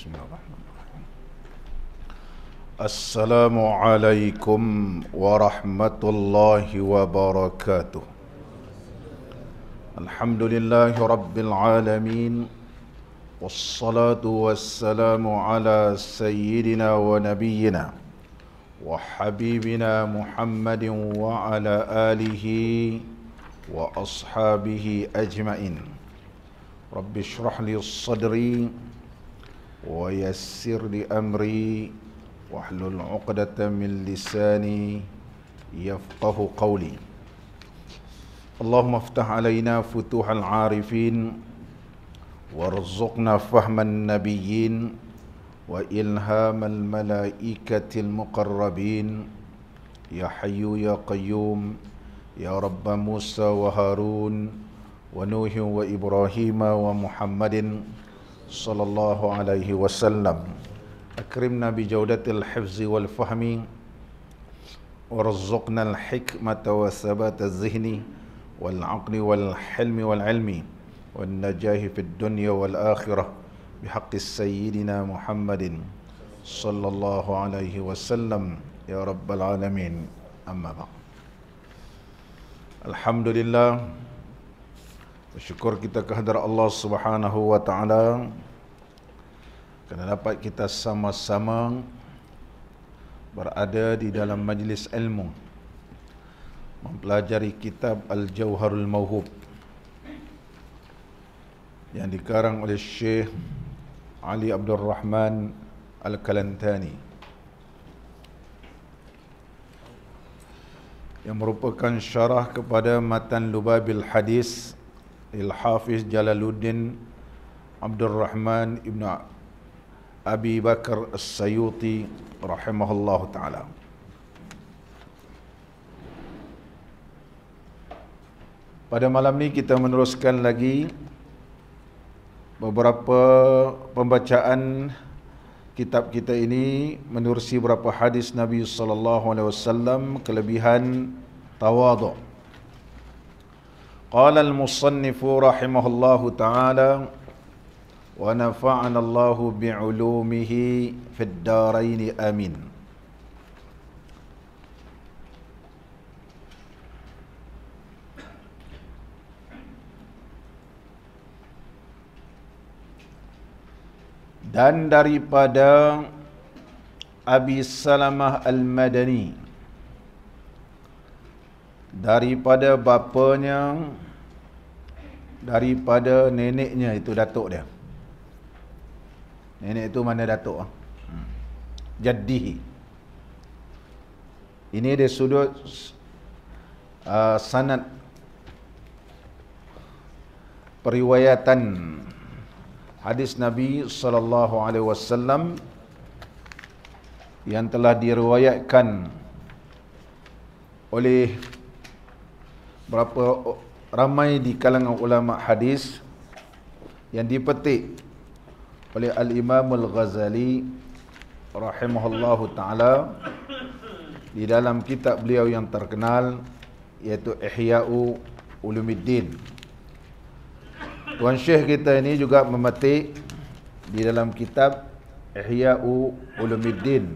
بسم الله الرحمن الرحيم السلام عليكم ورحمة الله وبركاته الحمد لله رب العالمين والصلاة والسلام على سيدنا ونبينا وحبيبنا محمد وعلى آله وأصحابه أجمعين رب اشرح لي صدري ويسر لي امري واحلل عقده من لساني يفقه قولي اللهم افتح علينا فتوح العارفين وارزقنا فهم النبيين والهام الملائكه المقربين يا حي يا قيوم يا رب موسى وهارون ونوح وابراهيم ومحمد صلى الله عليه وسلم أكرمنا بجودة الحفظ والفهم ورزقنا الحكمة وثبات الذهن والعقل والحلم والعلم والنجاه في الدنيا والآخرة بحق سيدنا محمد صلى الله عليه وسلم يا رب العالمين أما بعد الحمد لله Bersyukur kita kehadirat Allah Subhanahu wa taala dapat kita sama-sama berada di dalam majlis ilmu mempelajari kitab al Jawharul Mauhub yang dikarang oleh Syekh Ali Abdul Rahman Al-Kalantani yang merupakan syarah kepada matan Lubabil Hadis Al-Hafiz Jalaluddin Abdul Rahman Ibn Abi Bakar As-Sayuti Rahimahullah Ta'ala Pada malam ni kita meneruskan lagi beberapa pembacaan kitab kita ini menerusi beberapa hadis Nabi sallallahu alaihi wasallam kelebihan tawaduk قال المصنف رحمه الله تعالى ونفعنا الله بعلومه في الدارين امين dan daripada Abi Salamah Al-Madani daripada bapanya daripada neneknya itu datuk dia nenek itu mana datuk ah hmm. jaddihi ini dia sudut uh, sanad periwayatan hadis nabi sallallahu alaihi wasallam yang telah diriwayatkan oleh berapa ramai di kalangan ulama hadis yang dipetik oleh al-Imam al-Ghazali rahimahullahu taala di dalam kitab beliau yang terkenal iaitu Ihya'u Ulumuddin Tuan Syekh kita ini juga memetik di dalam kitab Ihya'u Ulumuddin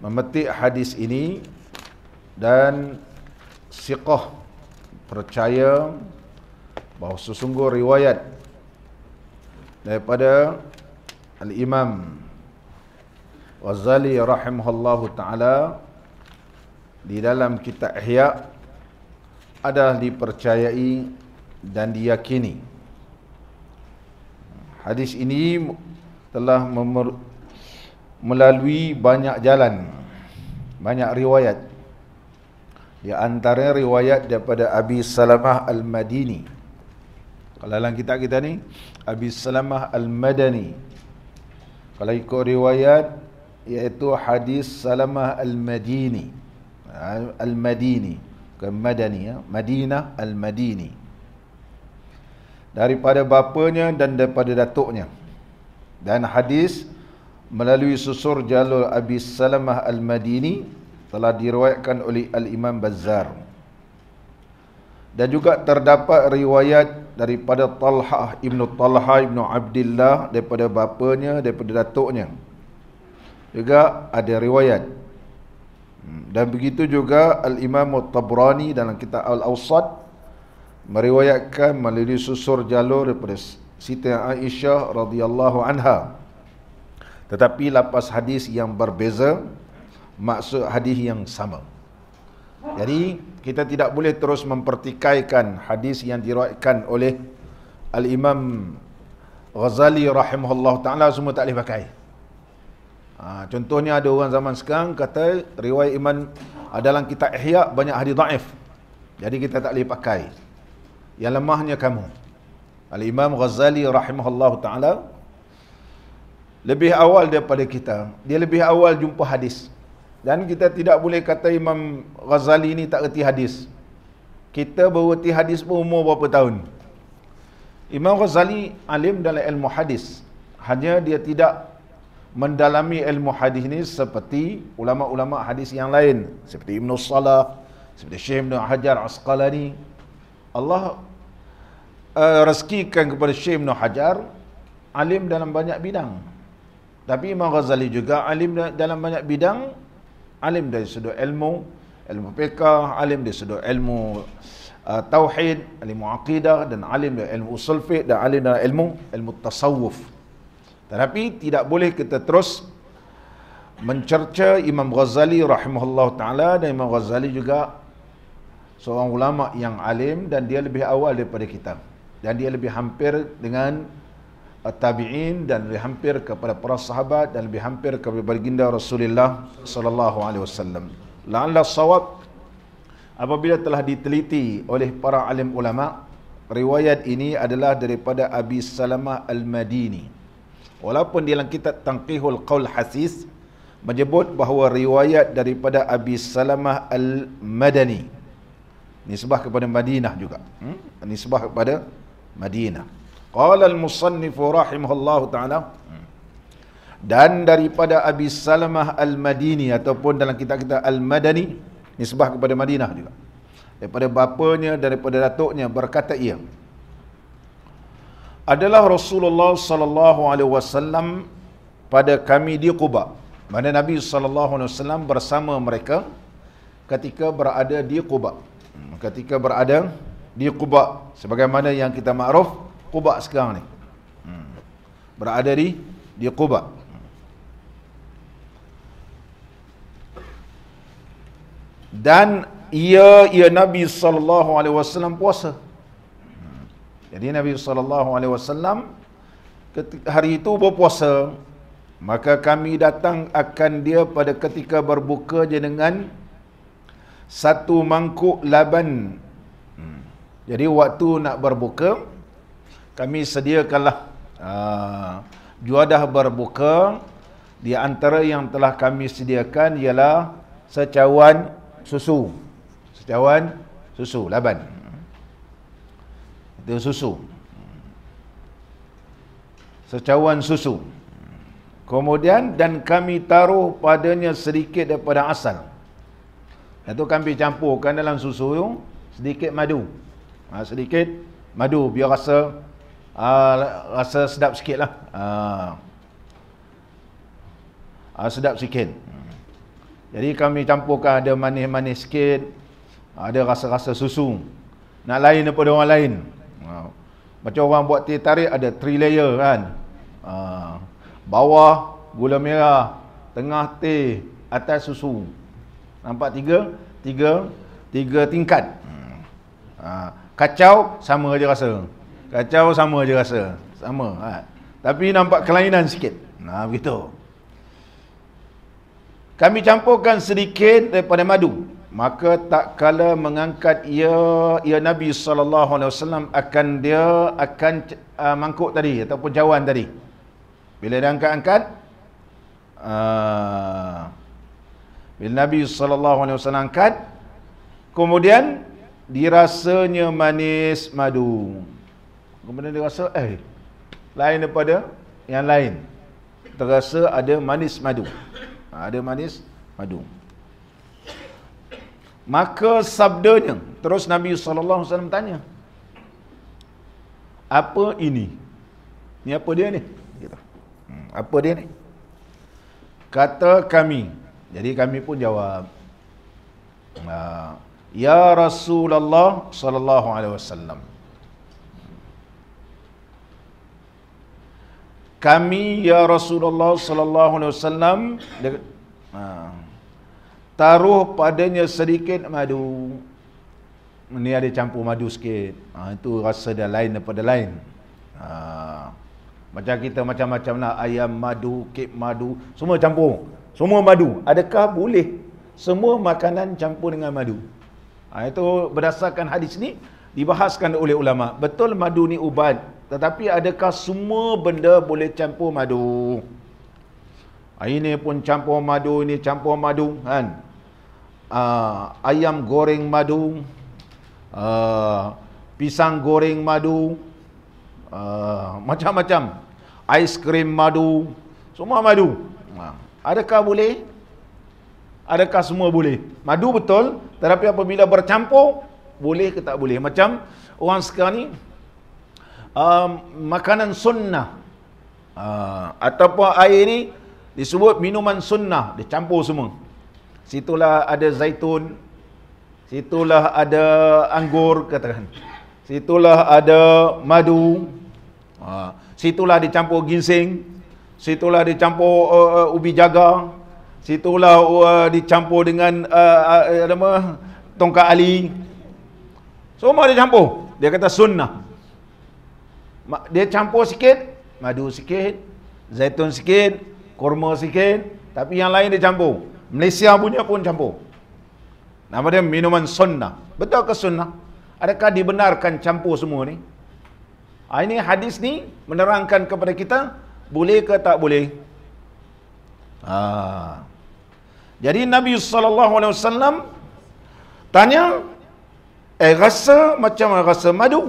memetik hadis ini dan siqah percaya bahawa sesungguh riwayat daripada al-Imam Wazali rahimahullahu taala di dalam kitab Ihya adalah dipercayai dan diyakini. Hadis ini telah melalui banyak jalan, banyak riwayat. Di antaranya riwayat daripada Abi Salamah Al-Madini. Kalau dalam kitab kita ni, Abi Salamah Al-Madani. Kalau ikut riwayat, iaitu hadis Salamah Al-Madini. Ha, Al-Madini. Bukan Madani ya. Madinah Al-Madini. Daripada bapanya dan daripada datuknya. Dan hadis melalui susur jalur Abi Salamah Al-Madini telah diriwayatkan oleh Al-Imam Bazzar dan juga terdapat riwayat daripada Talhah Ibn Talhah Ibn Abdullah daripada bapanya, daripada datuknya juga ada riwayat hmm, dan begitu juga Al-Imam tabrani dalam kitab Al-Awsat meriwayatkan melalui susur jalur daripada Siti Aisyah radhiyallahu anha tetapi lapas hadis yang berbeza maksud hadis yang sama. Jadi kita tidak boleh terus mempertikaikan hadis yang diraikan oleh al-Imam Ghazali rahimahullah taala semua tak boleh pakai. Ha, contohnya ada orang zaman sekarang kata riwayat iman ah, dalam kitab Ihya banyak hadis daif. Jadi kita tak boleh pakai. Yang lemahnya kamu. Al-Imam Ghazali rahimahullah taala lebih awal daripada kita. Dia lebih awal jumpa hadis. Dan kita tidak boleh kata Imam Ghazali ni tak reti hadis. Kita berhenti hadis pun umur berapa tahun. Imam Ghazali alim dalam ilmu hadis. Hanya dia tidak mendalami ilmu hadis ni seperti ulama-ulama hadis yang lain. Seperti Ibn Salah, seperti Syekh Ibn Hajar Asqalani. Allah uh, rezekikan kepada Syekh Ibn Hajar alim dalam banyak bidang. Tapi Imam Ghazali juga alim dalam banyak bidang alim dari sudut ilmu ilmu peka, alim dari sudut ilmu uh, tauhid, ilmu aqidah dan alim dari ilmu usul fiqh dan alim dari ilmu ilmu tasawuf. Tetapi tidak boleh kita terus mencerca Imam Ghazali rahimahullah taala dan Imam Ghazali juga seorang ulama yang alim dan dia lebih awal daripada kita. Dan dia lebih hampir dengan tabi'in dan lebih hampir kepada para sahabat dan lebih hampir kepada baginda Rasulullah sallallahu alaihi wasallam. La'alla sawab apabila telah diteliti oleh para alim ulama riwayat ini adalah daripada Abi Salamah Al-Madini. Walaupun di dalam kitab Tanqihul Qaul Hasis menyebut bahawa riwayat daripada Abi Salamah Al-Madani nisbah kepada Madinah juga. Hmm? Nisbah kepada Madinah. Qala al-musannif rahimahullahu taala dan daripada Abi Salamah Al-Madini ataupun dalam kitab kita Al-Madani nisbah kepada Madinah juga. Daripada bapanya daripada datuknya berkata ia adalah Rasulullah sallallahu alaihi wasallam pada kami di Quba. Mana Nabi sallallahu alaihi wasallam bersama mereka ketika berada di Quba. Hmm, ketika berada di Quba sebagaimana yang kita makruf Quba sekarang ni. Hmm. Berada di di Quba. Dan ia ia Nabi sallallahu alaihi wasallam puasa. Hmm. Jadi Nabi sallallahu alaihi wasallam ketika hari itu berpuasa, maka kami datang akan dia pada ketika berbuka je dengan satu mangkuk laban. Hmm. Jadi waktu nak berbuka, kami sediakanlah uh, juadah berbuka di antara yang telah kami sediakan ialah secawan susu secawan susu laban itu susu secawan susu kemudian dan kami taruh padanya sedikit daripada asal itu kami campurkan dalam susu itu sedikit madu ha, sedikit madu biar rasa Ah, rasa sedap sikit lah uh, uh, sedap sikit jadi kami campurkan ada manis-manis sikit ada rasa-rasa susu nak lain daripada orang lain uh, macam orang buat teh tarik ada three layer kan uh, bawah gula merah tengah teh atas susu nampak tiga tiga tiga tingkat uh, kacau sama dia rasa Kacau sama je rasa. Sama. Ha. Tapi nampak kelainan sikit. Nah, ha, begitu. Kami campurkan sedikit daripada madu. Maka tak kala mengangkat ia, ia Nabi SAW akan dia akan uh, mangkuk tadi ataupun jawan tadi. Bila dia angkat-angkat, uh, bila Nabi SAW angkat, kemudian dirasanya manis madu. Kemudian dia rasa eh lain daripada yang lain. Terasa ada manis madu. Ha, ada manis madu. Maka sabdanya terus Nabi sallallahu alaihi wasallam tanya. Apa ini? Ni apa dia ni? Gitu. Hmm, apa dia ni? Kata kami. Jadi kami pun jawab. Ah, ya Rasulullah sallallahu alaihi wasallam. kami ya Rasulullah sallallahu alaihi wasallam ha. taruh padanya sedikit madu. ni ada campur madu sikit. Ha, itu rasa dia lain daripada lain. Ha, macam kita macam-macam nak lah, ayam madu, kek madu, semua campur. Semua madu. Adakah boleh semua makanan campur dengan madu? Ha, itu berdasarkan hadis ni, dibahaskan oleh ulama betul madu ni ubat tetapi adakah semua benda boleh campur madu ini pun campur madu ini campur madu kan uh, ayam goreng madu uh, pisang goreng madu ah, macam-macam uh, ais krim madu semua madu adakah boleh adakah semua boleh madu betul tetapi apabila bercampur boleh ke tak boleh macam orang sekarang ni um, makanan sunnah uh, ataupun air ni disebut minuman sunnah dia campur semua situlah ada zaitun situlah ada anggur katakan situlah ada madu uh, situlah dicampur ginseng situlah dicampur uh, uh, ubi jaga situlah uh, dicampur dengan uh, uh, uh, apa nama tongkat ali semua dia campur. Dia kata sunnah. Dia campur sikit, madu sikit, zaitun sikit, kurma sikit, tapi yang lain dia campur. Malaysia punya pun campur. Nama dia minuman sunnah. Betul ke sunnah? Adakah dibenarkan campur semua ni? Ha, ini hadis ni menerangkan kepada kita boleh ke tak boleh. Ha. Jadi Nabi sallallahu alaihi wasallam tanya Eh rasa macam rasa madu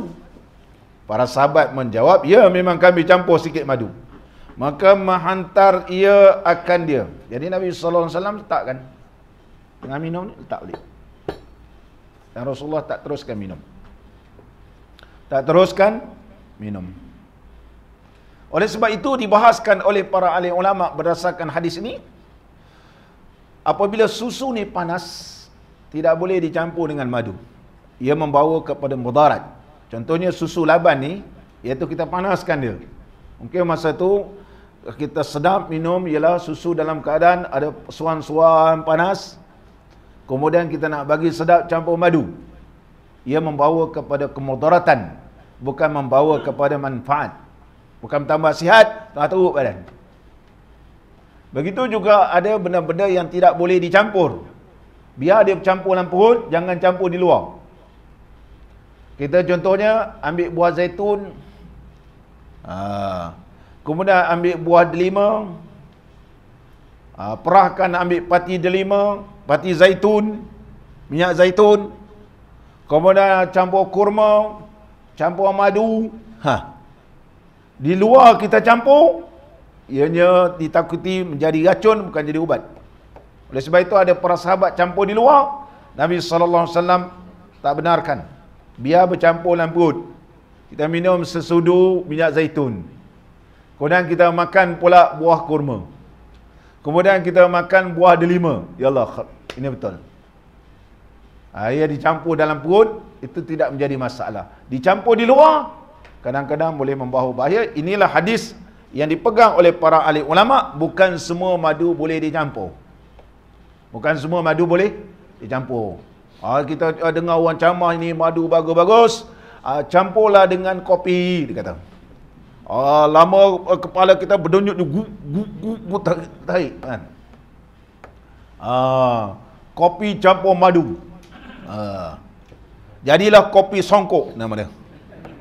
Para sahabat menjawab Ya memang kami campur sikit madu Maka menghantar ia akan dia Jadi Nabi SAW letakkan Tengah minum ni letak balik Dan Rasulullah tak teruskan minum Tak teruskan minum Oleh sebab itu dibahaskan oleh para alim ulama berdasarkan hadis ini Apabila susu ni panas Tidak boleh dicampur dengan madu ia membawa kepada mudarat. Contohnya susu laban ni, iaitu kita panaskan dia. Mungkin okay, masa tu kita sedap minum ialah susu dalam keadaan ada suan-suan panas. Kemudian kita nak bagi sedap campur madu. Ia membawa kepada kemudaratan. Bukan membawa kepada manfaat. Bukan tambah sihat, tak teruk badan. Begitu juga ada benda-benda yang tidak boleh dicampur. Biar dia campur dalam perut, jangan campur di luar. Kita contohnya ambil buah zaitun. Ha. Kemudian ambil buah delima. Ha. Perahkan ambil pati delima, pati zaitun, minyak zaitun. Kemudian campur kurma, campur madu. Ha. Di luar kita campur, ianya ditakuti menjadi racun bukan jadi ubat. Oleh sebab itu ada para sahabat campur di luar, Nabi saw tak benarkan biar bercampur dalam perut. Kita minum sesudu minyak zaitun. Kemudian kita makan pula buah kurma. Kemudian kita makan buah delima. Ya Allah, ini betul. Air dicampur dalam perut, itu tidak menjadi masalah. Dicampur di luar, kadang-kadang boleh membawa bahaya. Inilah hadis yang dipegang oleh para ahli ulama. Bukan semua madu boleh dicampur. Bukan semua madu boleh dicampur. Ha, kita uh, dengar orang camah ni madu bagus-bagus. Uh, campurlah dengan kopi, dia kata. Uh, lama uh, kepala kita berdenyut ni, gup, gup, gup, gup, tarik, tarik kan. Uh, kopi campur madu. Uh, jadilah kopi songkok nama dia.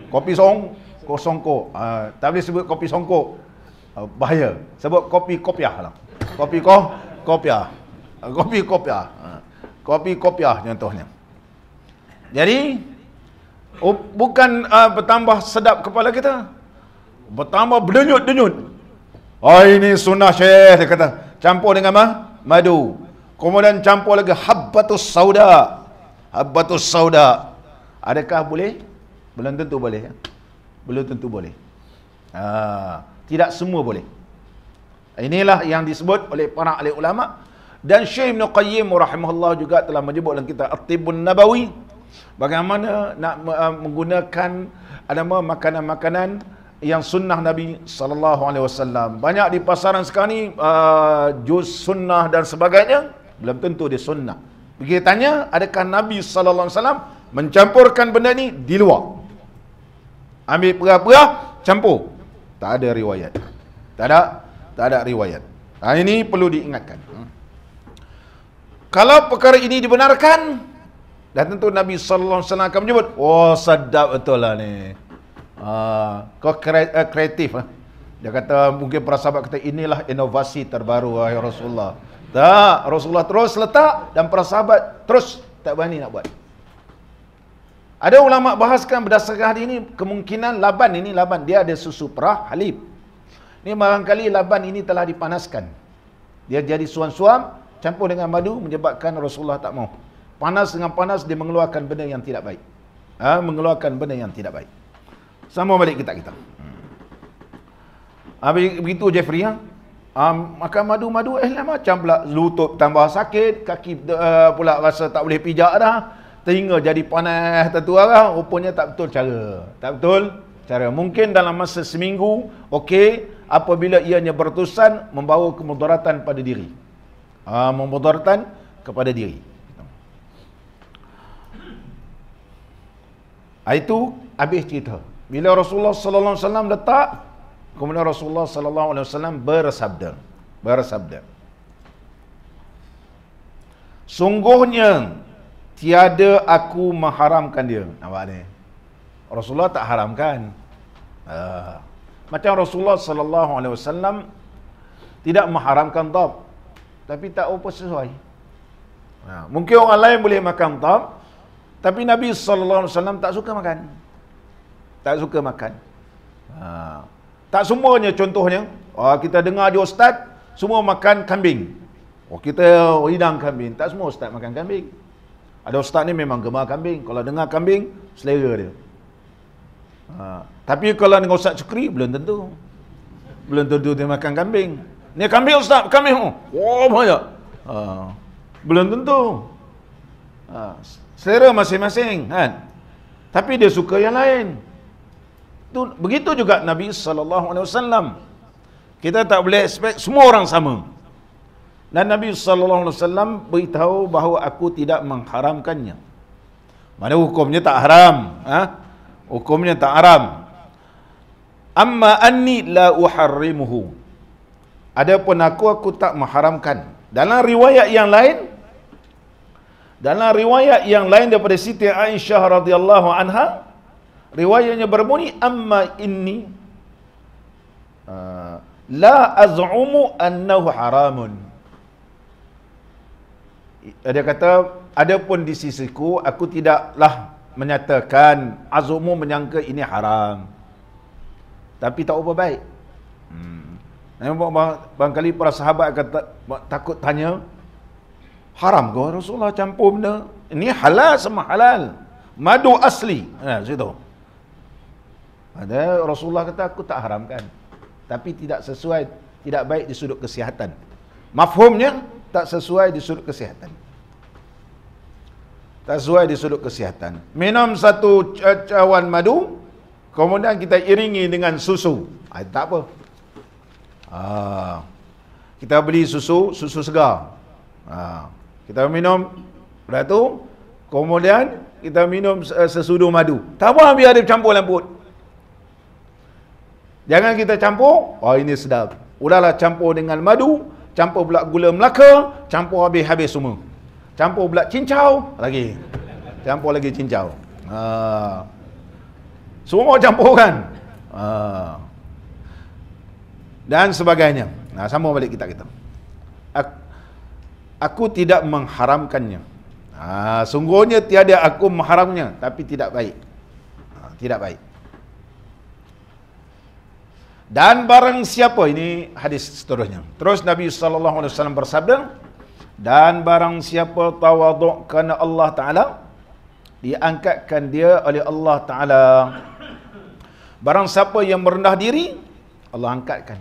Kopi song, kopi songkok. Uh, tak boleh sebut kopi songkok. Uh, bahaya. Sebut kopi kopiah lah. Kopi ko, kopiah. kopi kopiah. Uh kopi kopiah contohnya jadi bukan uh, bertambah sedap kepala kita bertambah berdenyut-denyut oh ini sunnah syekh dia kata campur dengan apa? madu kemudian campur lagi habbatus sauda habbatus sauda adakah boleh? belum tentu boleh ya. belum tentu boleh uh, tidak semua boleh inilah yang disebut oleh para ulama' Dan Syekh Ibn Qayyim rahimahullah juga telah menyebut dalam kita atibun tibun Nabawi bagaimana nak uh, menggunakan nama makanan-makanan yang sunnah Nabi sallallahu alaihi wasallam. Banyak di pasaran sekarang ni uh, jus sunnah dan sebagainya belum tentu dia sunnah. Pergi tanya adakah Nabi sallallahu alaihi wasallam mencampurkan benda ni di luar? Ambil perah-perah campur. Tak ada riwayat. Tak ada tak ada riwayat. Nah, ha, ini perlu diingatkan. Hmm kalau perkara ini dibenarkan dan tentu Nabi sallallahu alaihi wasallam akan menyebut oh sedap betul lah ni ah kau eh, kreatif ah dia kata mungkin para sahabat kata inilah inovasi terbaru wahai Rasulullah tak Rasulullah terus letak dan para sahabat terus tak berani nak buat ada ulama bahaskan berdasarkan hari ini kemungkinan laban ini laban dia ada susu perah halib ini barangkali laban ini telah dipanaskan dia jadi suam-suam campur dengan madu menyebabkan Rasulullah tak mau. Panas dengan panas dia mengeluarkan benda yang tidak baik. Ha, mengeluarkan benda yang tidak baik. Sama balik kita kita. Hmm. Ha, begitu Jeffrey ha? ha, makan madu-madu eh lah macam pula lutut tambah sakit, kaki uh, pula rasa tak boleh pijak dah. Sehingga jadi panas tentu lah. Rupanya tak betul cara. Tak betul cara. Mungkin dalam masa seminggu, okey, apabila ianya bertusan, membawa kemudaratan pada diri uh, ah, memudaratan kepada diri. Ah, itu habis cerita. Bila Rasulullah sallallahu alaihi wasallam letak kemudian Rasulullah sallallahu alaihi wasallam bersabda, bersabda. Sungguhnya tiada aku mengharamkan dia. Nampak ni. Rasulullah tak haramkan. Uh, macam Rasulullah sallallahu alaihi wasallam tidak mengharamkan dhab tapi tak apa sesuai. Ha, mungkin orang lain boleh makan tam, tapi Nabi saw tak suka makan. Tak suka makan. Ha. Tak semuanya contohnya, oh, kita dengar di ustaz semua makan kambing. Oh kita hidang kambing, tak semua ustaz makan kambing. Ada ustaz ni memang gemar kambing. Kalau dengar kambing, selera dia. Ha. tapi kalau dengar ustaz Cukri belum tentu. Belum tentu dia makan kambing. Ni kami ustaz, kami. Oh banyak. Ha. Belum tentu. Ha. Selera masing-masing kan. Tapi dia suka yang lain. Tu begitu juga Nabi sallallahu alaihi wasallam. Kita tak boleh expect semua orang sama. Dan Nabi sallallahu alaihi wasallam beritahu bahawa aku tidak mengharamkannya. Mana hukumnya tak haram, ha? Hukumnya tak haram. Amma anni la uharrimuhu. Adapun aku aku tak mengharamkan. Dalam riwayat yang lain dalam riwayat yang lain daripada Siti Aisyah radhiyallahu anha riwayatnya berbunyi amma inni uh, la az'umu annahu haramun. Dia kata adapun di sisiku aku tidaklah menyatakan azumu menyangka ini haram. Tapi tak apa baik. Hmm kali para sahabat akan ta- takut tanya Haram ke Rasulullah campur benda Ini halal sama halal Madu asli Nah ha, situ Ada Rasulullah kata aku tak haramkan Tapi tidak sesuai Tidak baik di sudut kesihatan Mafhumnya tak sesuai di sudut kesihatan Tak sesuai di sudut kesihatan Minum satu cawan madu Kemudian kita iringi dengan susu ha, Tak apa Ah. kita beli susu, susu segar. Ha. Kita minum berat tu. Kemudian kita minum eh, sesudu madu. Tak apa biar dia campur lembut. Jangan kita campur. Oh ini sedap. Udahlah campur dengan madu. Campur pula gula melaka. Campur habis-habis semua. Campur pula cincau lagi. Campur lagi cincau. Ha. Semua campur kan. Ha dan sebagainya. Nah, sambung balik kita kita. Aku, aku tidak mengharamkannya. Nah, sungguhnya tiada aku mengharamnya, tapi tidak baik. Nah, tidak baik. Dan barang siapa ini hadis seterusnya. Terus Nabi sallallahu alaihi wasallam bersabda, dan barang siapa tawaduk kerana Allah Ta'ala Diangkatkan dia oleh Allah Ta'ala Barang siapa yang merendah diri Allah angkatkan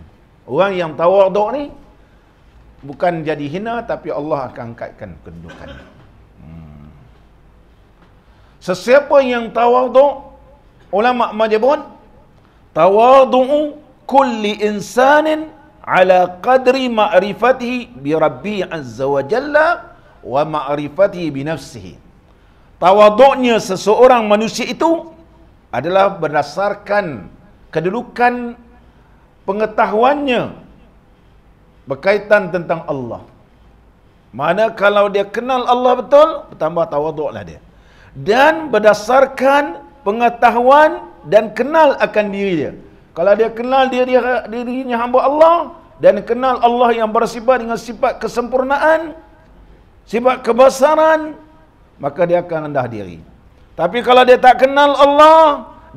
Orang yang tawaduk ni bukan jadi hina tapi Allah akan angkatkan kedudukannya. Hmm. Sesiapa yang tawaduk ulama majbun tawadu'u kulli insanin ala qadri ma'rifatihi bi rabbi azza wa jalla wa ma'rifatihi bi nafsihi. Tawaduknya seseorang manusia itu adalah berdasarkan kedudukan pengetahuannya berkaitan tentang Allah. Mana kalau dia kenal Allah betul, bertambah tawaduklah dia. Dan berdasarkan pengetahuan dan kenal akan diri dia. Kalau dia kenal diri dirinya hamba Allah dan kenal Allah yang bersifat dengan sifat kesempurnaan, sifat kebesaran, maka dia akan rendah diri. Tapi kalau dia tak kenal Allah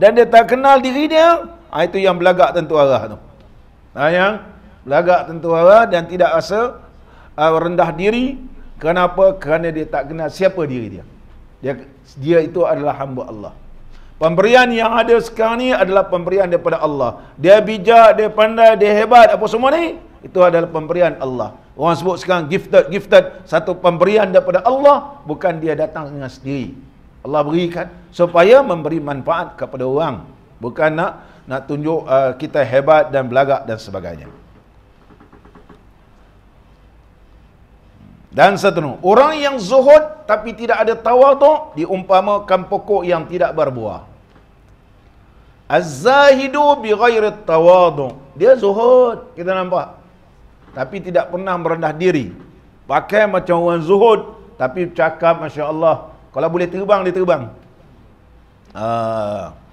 dan dia tak kenal diri dia, ah, itu yang belagak tentu arah tu yang belagak tentu Allah dan tidak rasa uh, rendah diri kenapa kerana dia tak kenal siapa diri dia dia dia itu adalah hamba Allah pemberian yang ada sekarang ni adalah pemberian daripada Allah dia bijak dia pandai dia hebat apa semua ni itu adalah pemberian Allah orang sebut sekarang gifted gifted satu pemberian daripada Allah bukan dia datang dengan sendiri Allah berikan supaya memberi manfaat kepada orang bukan nak nak tunjuk uh, kita hebat dan belagak dan sebagainya. Dan seterusnya, orang yang zuhud tapi tidak ada tawaduk diumpamakan pokok yang tidak berbuah. Az-zahidu bi ghairi tawaduk. Dia zuhud, kita nampak. Tapi tidak pernah merendah diri. Pakai macam orang zuhud tapi cakap masya-Allah, kalau boleh terbang dia terbang. Ah. Uh.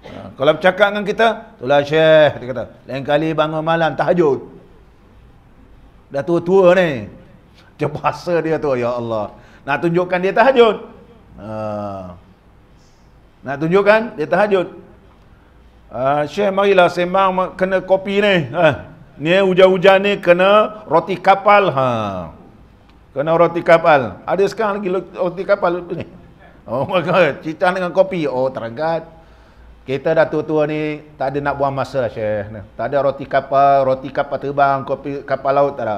Ha, kalau bercakap dengan kita, itulah syekh, dia kata. Lain kali bangun malam, tahajud. Dah tua-tua ni. Terpaksa dia tu, ya Allah. Nak tunjukkan dia tahajud. Ha. Nak tunjukkan dia tahajud. Ha. Syekh, marilah sembang kena kopi ni. Ha. Ni hujan-hujan ni kena roti kapal. Ha. Kena roti kapal. Ada sekarang lagi roti kapal ni. Oh, cita dengan kopi. Oh, terangkat. Kita dah tua-tua ni tak ada nak buang masa lah Syekh. Tak ada roti kapal, roti kapal terbang, kopi kapal laut tak ada.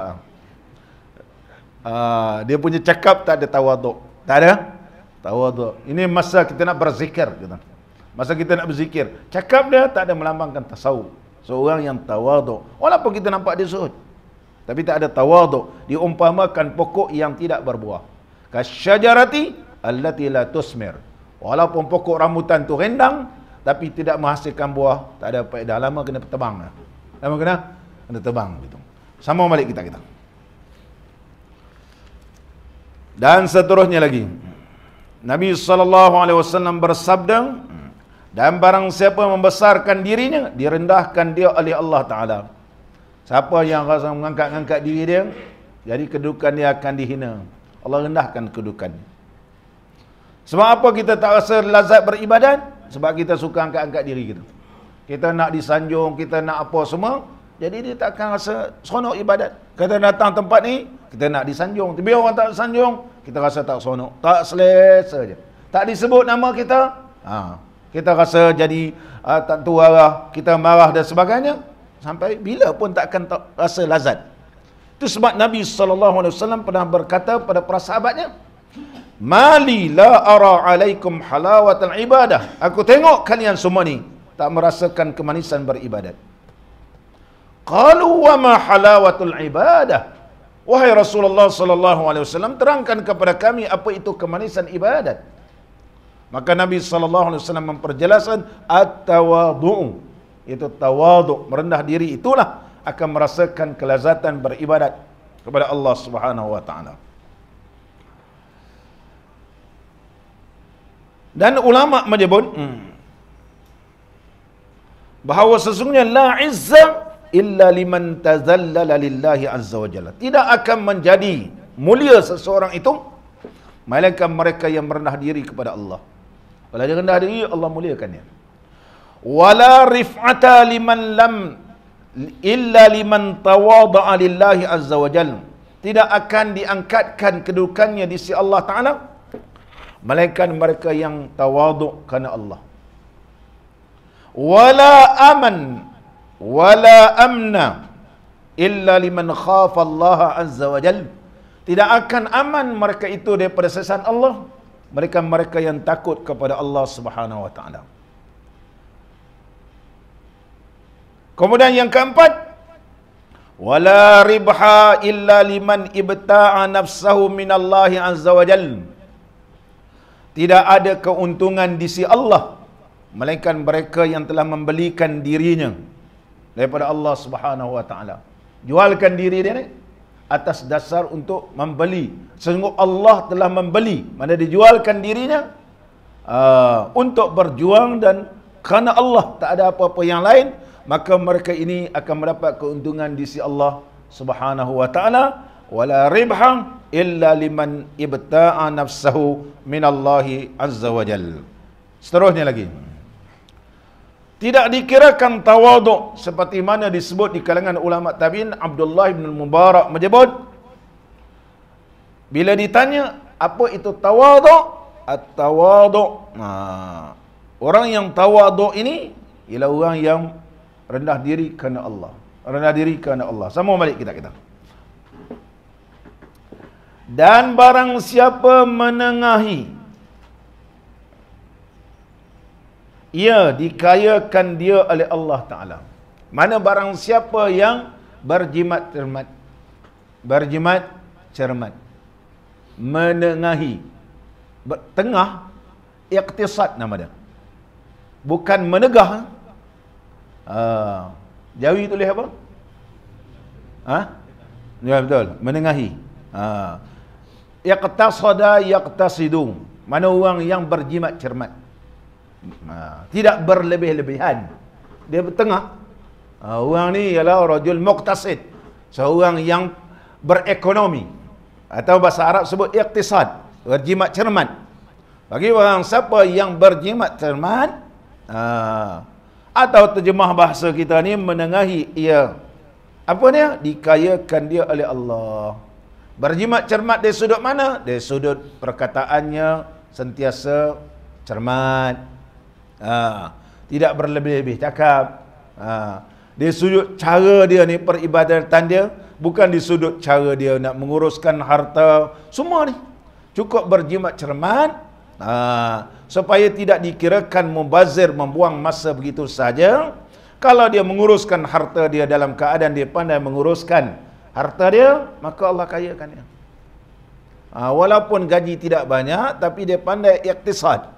Uh, dia punya cakap tak ada tawaduk. Tak ada? Tawaduk. Ini masa kita nak berzikir. Kita. Masa kita nak berzikir. Cakap dia tak ada melambangkan tasawuf. Seorang yang tawaduk. Walaupun kita nampak dia suhud. Tapi tak ada tawaduk. Diumpamakan pokok yang tidak berbuah. Kasyajarati allati la tusmir. Walaupun pokok rambutan tu rendang, tapi tidak menghasilkan buah tak ada faedah lama kena tebang lah. lama kena kena tebang gitu sama balik kita kita dan seterusnya lagi Nabi sallallahu alaihi wasallam bersabda dan barang siapa membesarkan dirinya direndahkan dia oleh Allah taala siapa yang rasa mengangkat-angkat diri dia jadi kedudukan dia akan dihina Allah rendahkan kedudukan sebab apa kita tak rasa lazat beribadat sebab kita suka angkat-angkat diri kita. Kita nak disanjung, kita nak apa semua. Jadi dia tak akan rasa seronok ibadat. Kita datang tempat ni, kita nak disanjung. Tapi orang tak disanjung, kita rasa tak seronok. Tak selesa je. Tak disebut nama kita, ha. kita rasa jadi uh, tak tu arah. Kita marah dan sebagainya. Sampai bila pun tak akan tak rasa lazat. Itu sebab Nabi SAW pernah berkata pada para sahabatnya, Mali la ara alaikum halawatal ibadah. Aku tengok kalian semua ni tak merasakan kemanisan beribadat. Qalu wa ma halawatul ibadah? Wahai Rasulullah sallallahu alaihi wasallam terangkan kepada kami apa itu kemanisan ibadat. Maka Nabi sallallahu alaihi wasallam memperjelaskan at-tawadhu. Itu tawadhu, merendah diri itulah akan merasakan kelazatan beribadat kepada Allah Subhanahu wa taala. Dan ulama menyebut hmm, bahawa sesungguhnya la izza illa liman tazallala lillahi azza wa jalla. Tidak akan menjadi mulia seseorang itu melainkan mereka yang merendah diri kepada Allah. Kalau dia rendah diri Allah muliakan dia. Wala rif'ata liman lam illa liman tawada'a lillahi azza wa jalla. Tidak akan diangkatkan kedudukannya di sisi Allah Ta'ala melainkan mereka yang tawaduk kerana Allah wala aman wala amna illa liman khaf Allah azza wa jal tidak akan aman mereka itu daripada sesan Allah mereka mereka yang takut kepada Allah Subhanahu wa taala kemudian yang keempat wala ribha illa liman ibta'a nafsahu min Allah azza wa jalla tidak ada keuntungan di sisi Allah melainkan mereka yang telah membelikan dirinya daripada Allah Subhanahu wa taala jualkan diri dia ni atas dasar untuk membeli sungguh Allah telah membeli mana dijualkan dirinya uh, untuk berjuang dan kerana Allah tak ada apa-apa yang lain maka mereka ini akan mendapat keuntungan di sisi Allah Subhanahu wa taala wala ribha, illa liman ibta'a nafsahu min Allah azza wa jal. Seterusnya lagi. Tidak dikirakan tawaduk seperti mana disebut di kalangan ulama tabi'in Abdullah bin Mubarak menyebut bila ditanya apa itu tawaduk at-tawaduk nah, ha, orang yang tawaduk ini ialah orang yang rendah diri kerana Allah rendah diri kerana Allah sama balik kita kita dan barang siapa menengahi ia dikayakan dia oleh Allah Ta'ala mana barang siapa yang berjimat cermat berjimat cermat menengahi tengah iktisad nama dia bukan menegah uh, ah, jawi tulis apa ha? ya betul menengahi ha. Uh. Iqtasada yaqtasidu. Mana orang yang berjimat cermat. Ha, tidak berlebih-lebihan. Dia bertengah. Ha, orang ni ialah rajul muqtasid. Seorang yang berekonomi. Atau bahasa Arab sebut iqtisad. Berjimat cermat. Bagi orang siapa yang berjimat cermat. Ha, atau terjemah bahasa kita ni menengahi ia. Apa dia? Dikayakan dia oleh Allah. Berjimat cermat dari sudut mana? Dari sudut perkataannya sentiasa cermat. Ha. Tidak berlebih-lebih cakap. Ha. Di sudut cara dia ni peribadatan dia. Bukan di sudut cara dia nak menguruskan harta. Semua ni. Cukup berjimat cermat. Ha. Supaya tidak dikirakan membazir membuang masa begitu saja. Kalau dia menguruskan harta dia dalam keadaan dia pandai menguruskan harta dia, maka Allah kayakan dia. Ha, walaupun gaji tidak banyak, tapi dia pandai iktisad.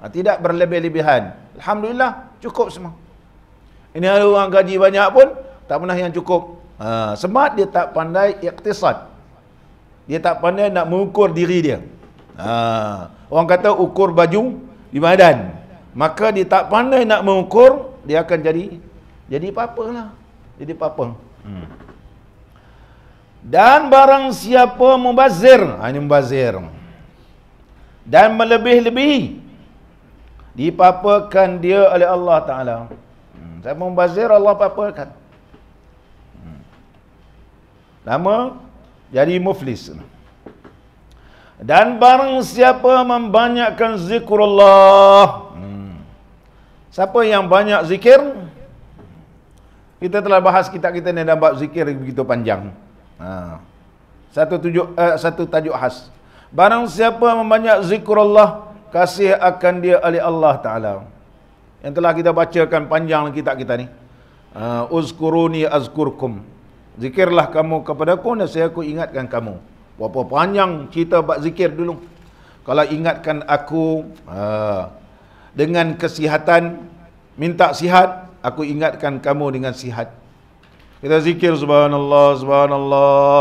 Ha, ah, tidak berlebih-lebihan. Alhamdulillah, cukup semua. Ini ada orang gaji banyak pun, tak pernah yang cukup. Ha, sebab dia tak pandai iktisad. Dia tak pandai nak mengukur diri dia. Ha, orang kata ukur baju di badan. Maka dia tak pandai nak mengukur, dia akan jadi jadi apa-apa Jadi apa-apa. Hmm. Dan barang siapa mubazir ha, Ini mubazir Dan melebih-lebih Dipapakan dia oleh Allah Ta'ala hmm. Siapa mubazir Allah papakan hmm. Lama Jadi muflis Dan barang siapa membanyakkan zikrullah hmm. Siapa yang banyak zikir Kita telah bahas kitab kita ni dalam bab zikir begitu panjang ha. satu, tujuk, eh, satu tajuk khas Barang siapa membanyak zikrullah Kasih akan dia oleh Allah Ta'ala Yang telah kita bacakan panjang kitab kita ni uh, Uzkuruni azkurkum Zikirlah kamu kepada aku Dan aku ingatkan kamu Berapa panjang cerita buat zikir dulu Kalau ingatkan aku uh, Dengan kesihatan Minta sihat Aku ingatkan kamu dengan sihat kita zikir subhanallah, subhanallah.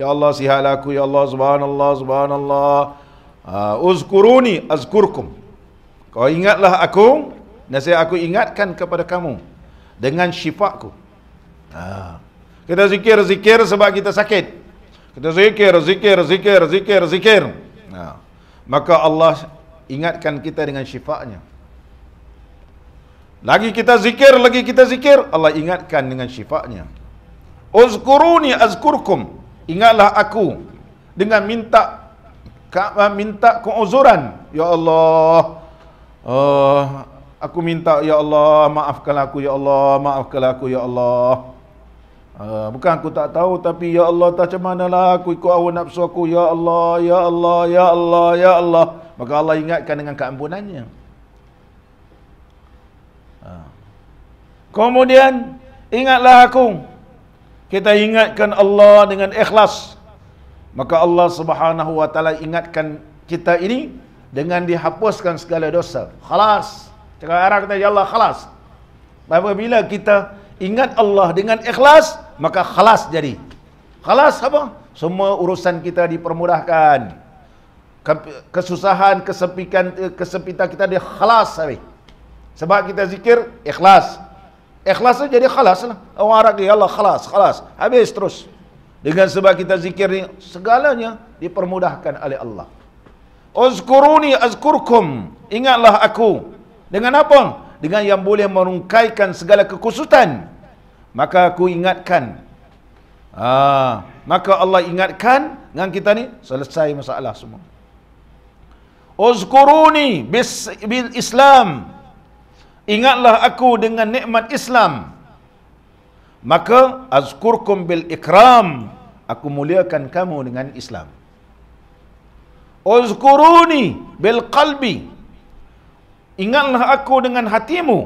Ya Allah sihat aku, ya Allah subhanallah, subhanallah. Ha, uzkuruni, azkurkum. Kau ingatlah aku, nasihat aku ingatkan kepada kamu. Dengan syifatku. Ha. Kita zikir, zikir sebab kita sakit. Kita zikir, zikir, zikir, zikir, zikir. Ha. Maka Allah ingatkan kita dengan syifatnya. Lagi kita zikir, lagi kita zikir. Allah ingatkan dengan syifatnya. Uzkuruni azkurkum Ingatlah aku Dengan minta ah, Minta keuzuran Ya Allah uh, Aku minta Ya Allah Maafkan aku Ya Allah Maafkan aku Ya Allah uh, Bukan aku tak tahu Tapi Ya Allah tak macam manalah Aku ikut awal nafsu aku Ya Allah Ya Allah Ya Allah Ya Allah Maka Allah ingatkan dengan keampunannya uh. Kemudian Ingatlah aku kita ingatkan Allah dengan ikhlas maka Allah Subhanahu wa taala ingatkan kita ini dengan dihapuskan segala dosa khalas cakap arah kita ya Allah khalas apabila kita ingat Allah dengan ikhlas maka khalas jadi khalas apa semua urusan kita dipermudahkan kesusahan kesepikan kesepitan kita dikhalas sebab kita zikir ikhlas Ikhlas itu jadi khalas lah. Orang Arab kata, ya Allah khalas, khalas. Habis terus. Dengan sebab kita zikir ni, segalanya dipermudahkan oleh Allah. Uzkuruni azkurkum. Ingatlah aku. Dengan apa? Dengan yang boleh merungkaikan segala kekusutan. Maka aku ingatkan. Ah, maka Allah ingatkan dengan kita ni, selesai masalah semua. Uzkuruni bil Islam. Ingatlah aku dengan nikmat Islam. Maka azkurkum bil ikram. Aku muliakan kamu dengan Islam. Uzkuruni bil qalbi. Ingatlah aku dengan hatimu.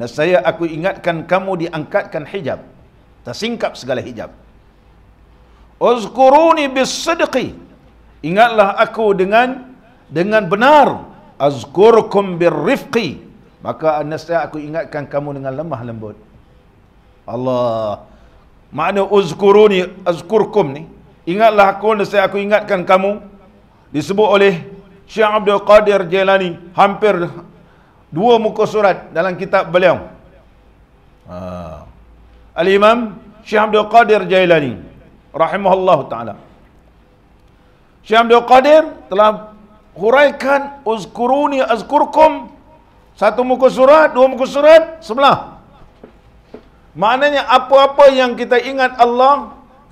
Nasaya aku ingatkan kamu diangkatkan hijab. Tersingkap segala hijab. Uzkuruni bis sidqi. Ingatlah aku dengan dengan benar. Azkurkum bil rifqi. Maka nescaya aku ingatkan kamu dengan lemah lembut. Allah. Makna uzkuruni azkurkum ni. Ingatlah aku nescaya aku ingatkan kamu. Disebut oleh Syekh Abdul Qadir Jailani. Hampir dua muka surat dalam kitab beliau. Ha. Al-Imam Syekh Abdul Qadir Jailani. Rahimahullah Ta'ala. Syekh Abdul Qadir telah huraikan uzkuruni azkurkum. Azkurkum. Satu muka surat, dua muka surat, sebelah. Maknanya apa-apa yang kita ingat Allah,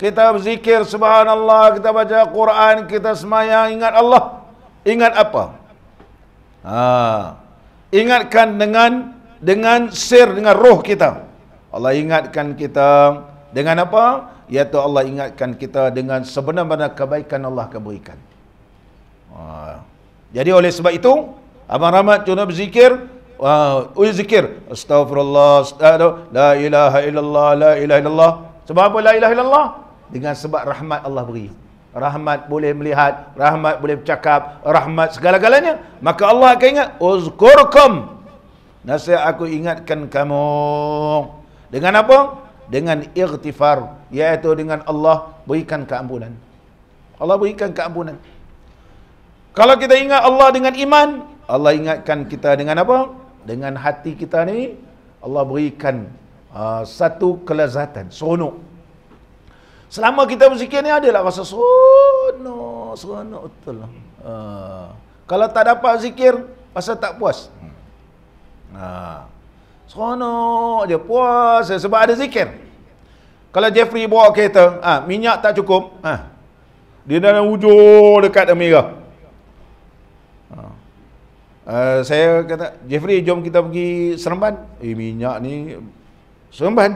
kita berzikir subhanallah, kita baca Quran, kita semayang, ingat Allah. Ingat apa? Ha. Ingatkan dengan dengan sir, dengan roh kita. Allah ingatkan kita dengan apa? Iaitu Allah ingatkan kita dengan sebenar-benar kebaikan Allah akan berikan. Ha. Jadi oleh sebab itu, Abang Rahmat cuba berzikir, uh, zikir astagfirullah astagfirullah la ilaha illallah la ilaha illallah sebab apa la ilaha illallah dengan sebab rahmat Allah beri rahmat boleh melihat rahmat boleh bercakap rahmat segala-galanya maka Allah akan ingat uzkurkum nasihat aku ingatkan kamu dengan apa dengan ightifar iaitu dengan Allah berikan keampunan Allah berikan keampunan kalau kita ingat Allah dengan iman Allah ingatkan kita dengan apa? dengan hati kita ni Allah berikan uh, satu kelezatan seronok selama kita berzikir ni adalah rasa seronok seronok betul uh, kalau tak dapat zikir rasa tak puas ha uh, seronok je puas sebab ada zikir kalau Jeffrey bawa kereta ha, minyak tak cukup ha, dia dalam hujung dekat Amerika Uh, saya kata, Jeffrey jom kita pergi Seremban. Eh minyak ni Seremban.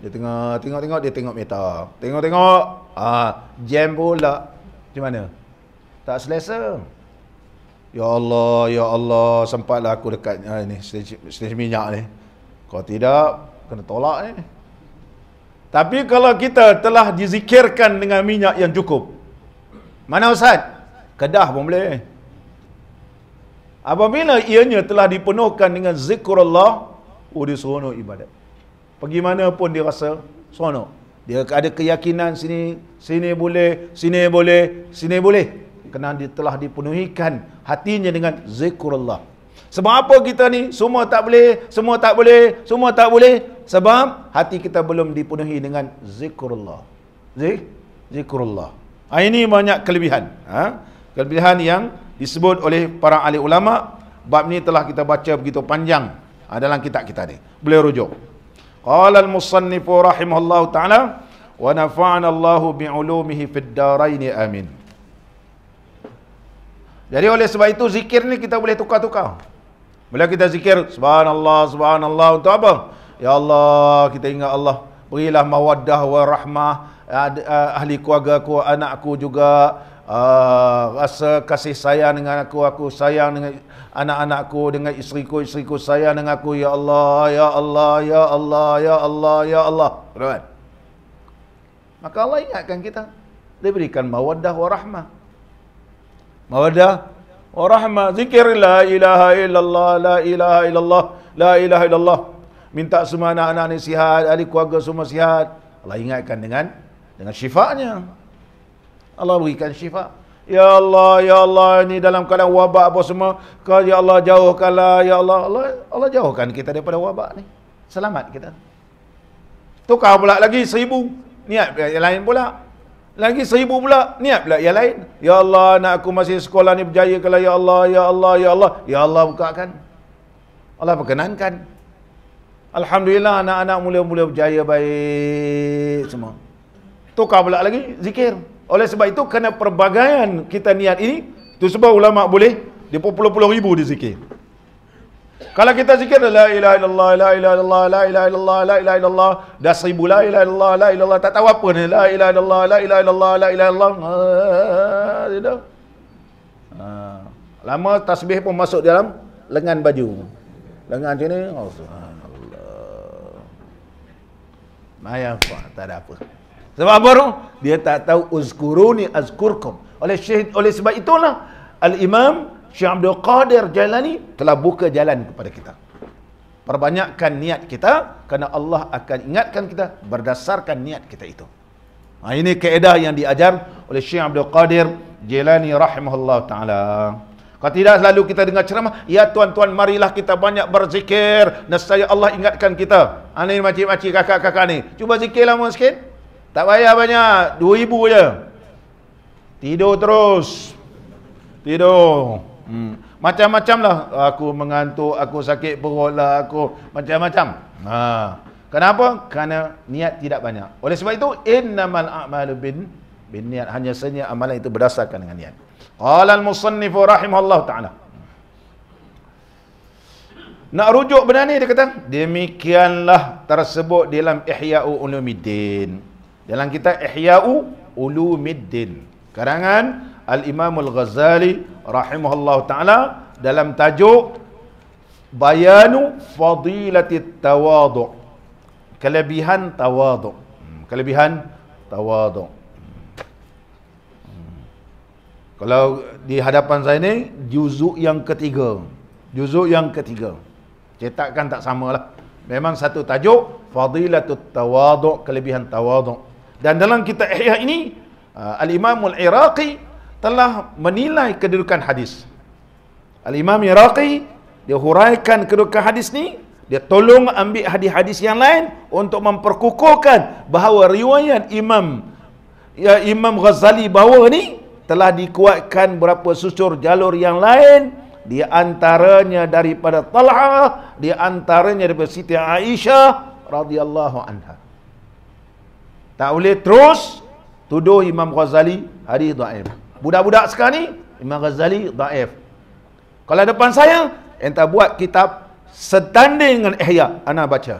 Dia tengok, tengok-tengok, dia tengok meter. Tengok-tengok. Ah, uh, jam pula. Macam mana? Tak selesa. Ya Allah, Ya Allah, sempatlah aku dekat uh, ni, stesen minyak ni. Kalau tidak, kena tolak ni. Tapi kalau kita telah dizikirkan dengan minyak yang cukup. Mana Ustaz? Kedah pun boleh. Apabila ianya telah dipenuhkan dengan zikrullah, oh dia seronok ibadat. Pergi mana pun dia rasa seronok. Dia ada keyakinan sini, sini boleh, sini boleh, sini boleh. Kerana dia telah dipenuhikan hatinya dengan zikrullah. Sebab apa kita ni? Semua tak boleh, semua tak boleh, semua tak boleh. Sebab hati kita belum dipenuhi dengan zikrullah. Zik? Zikrullah. Ah, ini banyak kelebihan. Ha? Kelebihan yang disebut oleh para ahli ulama bab ni telah kita baca begitu panjang ah, dalam kitab kita ni boleh rujuk qala al-musannif rahimahullahu taala wa nafa'ana Allahu bi ulumihi fid darain amin jadi oleh sebab itu zikir ni kita boleh tukar-tukar bila kita zikir subhanallah subhanallah untuk apa ya Allah kita ingat Allah berilah mawaddah wa rahmah eh, ahli keluarga ku anakku juga uh, rasa kasih sayang dengan aku aku sayang dengan anak-anakku dengan isteriku isteriku sayang dengan aku ya Allah ya Allah ya Allah ya Allah ya Allah tuan maka Allah ingatkan kita dia berikan mawaddah rahmah, mawaddah wa rahmah. zikir la ilaha illallah la ilaha illallah la ilaha illallah minta semua anak-anak ni sihat ahli keluarga semua sihat Allah ingatkan dengan dengan syifanya. Allah berikan syifa. Ya Allah, ya Allah, ini dalam keadaan wabak apa semua. Kau ya Allah jauhkanlah, ya Allah. Allah, Allah jauhkan kita daripada wabak ni. Selamat kita. Tukar pula lagi seribu. Niat yang lain pula. Lagi seribu pula. Niat pula yang lain. Ya Allah, nak aku masih sekolah ni berjaya kala. Ya Allah, ya Allah, ya Allah. Ya Allah bukakan. Allah perkenankan. Alhamdulillah anak-anak mula-mula berjaya baik semua. Tukar pula lagi Zikir. Oleh sebab itu kerana perbagaian kita niat ini Itu sebab ulama boleh Dia pun puluh-puluh ribu dia zikir Kalau kita zikir La ilaha illallah La ilaha illallah La ilaha illallah La ilaha illallah Dah seribu La ilaha illallah La ilaha illallah Tak tahu apa ni La ilaha illallah La ilaha illallah La ilaha illallah Tidak ah, ah, Lama tasbih pun masuk dalam Lengan baju Lengan sini, ni oh, Allah Mayang Tak ada apa sebab apa tu? Dia tak tahu uzkuruni azkurkum. Oleh syahid oleh sebab itulah Al-Imam Syekh Abdul Qadir Jailani telah buka jalan kepada kita. Perbanyakkan niat kita kerana Allah akan ingatkan kita berdasarkan niat kita itu. Nah, ini kaedah yang diajar oleh Syekh Abdul Qadir Jailani rahimahullah ta'ala. Kalau tidak selalu kita dengar ceramah, ya tuan-tuan marilah kita banyak berzikir. Nasaya Allah ingatkan kita. Ini ha, macam macam kakak-kakak ni. Cuba zikir lama sikit. Tak payah banyak, dua 2000 je. Tidur terus. Tidur. Hmm. Macam-macam lah. Aku mengantuk, aku sakit perut lah, aku macam-macam. Ha. Kenapa? Kerana niat tidak banyak. Oleh sebab itu, innamal a'malu bin bin niat hanya senyap amalan itu berdasarkan dengan niat. Qala al-musannif rahimahullah taala. Nak rujuk benda ni dia kata, demikianlah tersebut dalam Ihya'u Ulumuddin. Dalam kitab Ihya'u Ulumiddin Karangan Al-Imamul Ghazali Rahimahullah Ta'ala Dalam tajuk Bayanu Fadilati Tawadu Kelebihan Tawadu hmm, Kelebihan Tawadu hmm. Kalau di hadapan saya ni Juzuk yang ketiga Juzuk yang ketiga Cetakkan tak samalah Memang satu tajuk Fadilatul Tawadu Kelebihan Tawadu dan dalam kitab Ihya ini, uh, Al-Imam Al-Iraqi telah menilai kedudukan hadis. Al-Imam Iraqi dia huraikan kedudukan hadis ni, dia tolong ambil hadis-hadis yang lain untuk memperkukuhkan bahawa riwayat Imam ya Imam Ghazali bahawa ni telah dikuatkan berapa susur jalur yang lain di antaranya daripada Talha, di antaranya daripada Siti Aisyah radhiyallahu anha. Tak boleh terus tuduh Imam Ghazali hari daif. Budak-budak sekarang ni, Imam Ghazali daif. Kalau depan saya, entah buat kitab setanding dengan ihya, anak baca.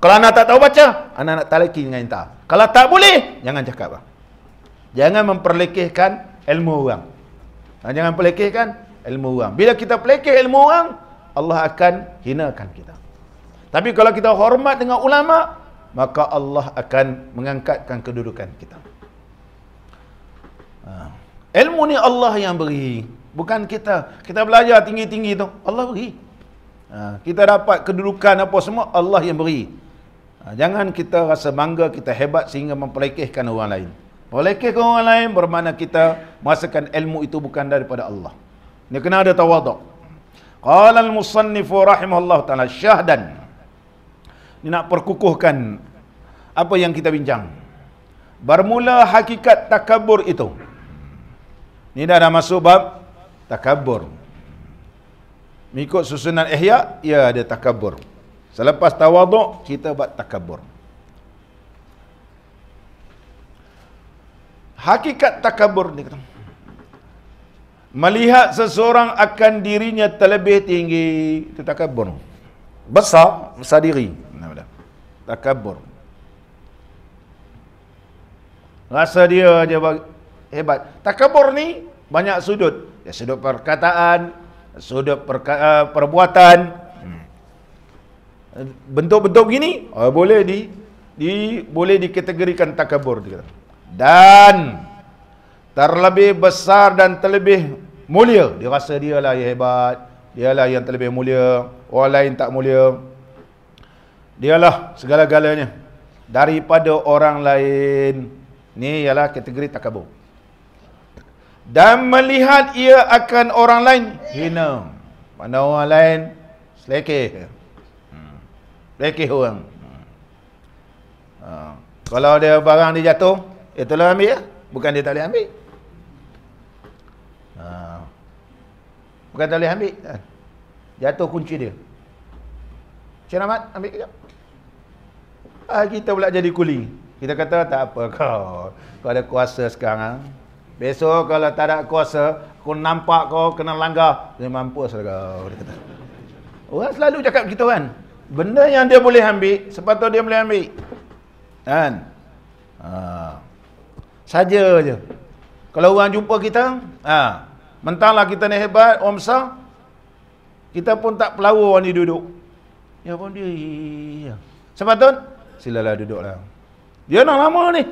Kalau anak tak tahu baca, anak nak talaki dengan entah. Kalau tak boleh, jangan cakap. Lah. Jangan memperlekehkan ilmu orang. Ha, jangan pelekehkan ilmu orang. Bila kita pelekeh ilmu orang, Allah akan hinakan kita. Tapi kalau kita hormat dengan ulama, maka Allah akan mengangkatkan kedudukan kita. Ha. Ilmu ni Allah yang beri. Bukan kita. Kita belajar tinggi-tinggi tu. Allah beri. Ha. Kita dapat kedudukan apa semua, Allah yang beri. Ha. Jangan kita rasa bangga, kita hebat sehingga memperlekehkan orang lain. Memperlekehkan orang lain bermakna kita merasakan ilmu itu bukan daripada Allah. Ini kena ada tawaduk. Qala al-musannifu rahimahullah ta'ala syahdan. Ini nak perkukuhkan apa yang kita bincang bermula hakikat takabur itu ini dah ada masuk bab takabur mengikut susunan ihya ya ada takabur selepas tawaduk kita buat takabur hakikat takabur ni kata melihat seseorang akan dirinya terlebih tinggi itu takabur besar besar diri takabur Rasa dia je hebat. Takabur ni banyak sudut. Ya, sudut perkataan, sudut perka eh, perbuatan. Hmm. Bentuk-bentuk hmm. gini oh, boleh di di boleh dikategorikan takabur dia. Dan terlebih besar dan terlebih mulia dia rasa lah yang hebat dia lah yang terlebih mulia orang lain tak mulia dialah segala-galanya daripada orang lain ini ialah kategori takabur. Dan melihat ia akan orang lain hina. Mana orang lain selekeh. Hmm. Selekeh orang. Hmm. Ha. kalau dia barang dia jatuh, dia tolong ambil ya. Bukan dia tak boleh ambil. Ha. Bukan tak boleh ambil. Ha. Jatuh kunci dia. Cik Ahmad, ambil kejap. Ah, kita pula jadi kuli. Kita kata tak apa kau. Kau ada kuasa sekarang. Ha? Besok kalau tak ada kuasa, aku nampak kau kena langgar. Dia mampu lah kau. Dia kata. Orang selalu cakap kita kan. Benda yang dia boleh ambil, sepatutnya dia boleh ambil. Kan? Ha. Saja je. Kalau orang jumpa kita, ha. mentanglah kita ni hebat, orang besar. Kita pun tak pelawa orang ni duduk. Ya pun dia. Sepatutnya? Silalah duduklah. Dia nak lama ni.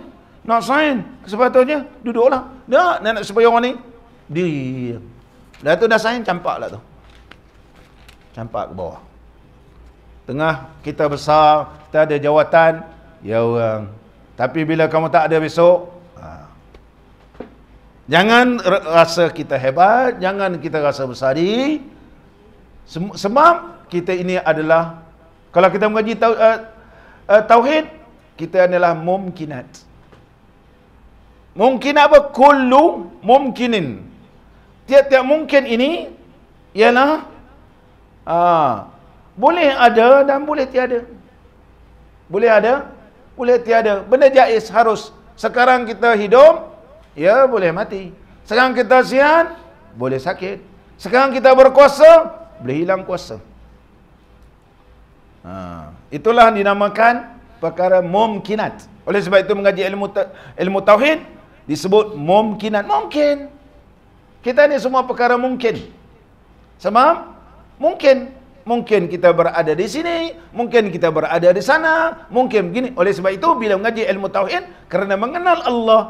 Nak sign. Sepatutnya duduklah. Dia nak nak supaya orang ni. dia. Dah tu dah sign, campak lah tu. Campak ke bawah. Tengah kita besar, kita ada jawatan. Ya orang. Tapi bila kamu tak ada besok, ha. Jangan rasa kita hebat, jangan kita rasa besar di sebab kita ini adalah kalau kita mengaji tau, uh, uh, tauhid kita adalah mumkinat. Mungkin apa? Kullu mumkinin. Tiap-tiap mungkin ini ialah aa, ah, boleh ada dan boleh tiada. Boleh ada, boleh tiada. Benda jais harus. Sekarang kita hidup, ya boleh mati. Sekarang kita sihat, boleh sakit. Sekarang kita berkuasa, boleh hilang kuasa. Ha, itulah dinamakan perkara mumkinat. Oleh sebab itu mengaji ilmu ta- ilmu tauhid disebut mumkinat. Mungkin. Kita ni semua perkara mungkin. Sebab mungkin mungkin kita berada di sini, mungkin kita berada di sana, mungkin begini. Oleh sebab itu bila mengaji ilmu tauhid kerana mengenal Allah,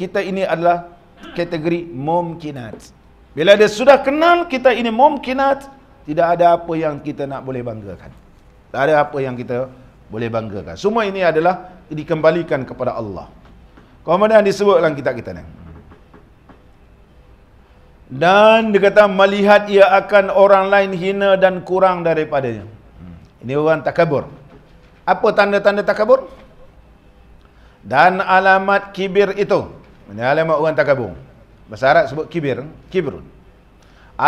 kita ini adalah kategori mumkinat. Bila dia sudah kenal kita ini mumkinat, tidak ada apa yang kita nak boleh banggakan. Tak ada apa yang kita boleh banggakan. Semua ini adalah dikembalikan kepada Allah. Kemudian disebut dalam kitab kita ni. Dan dikata melihat ia akan orang lain hina dan kurang daripadanya. Hmm. Ini orang takabur. Apa tanda-tanda takabur? Dan alamat kibir itu. Ini alamat orang takabur. Bahasa Arab sebut kibir. Kibrun.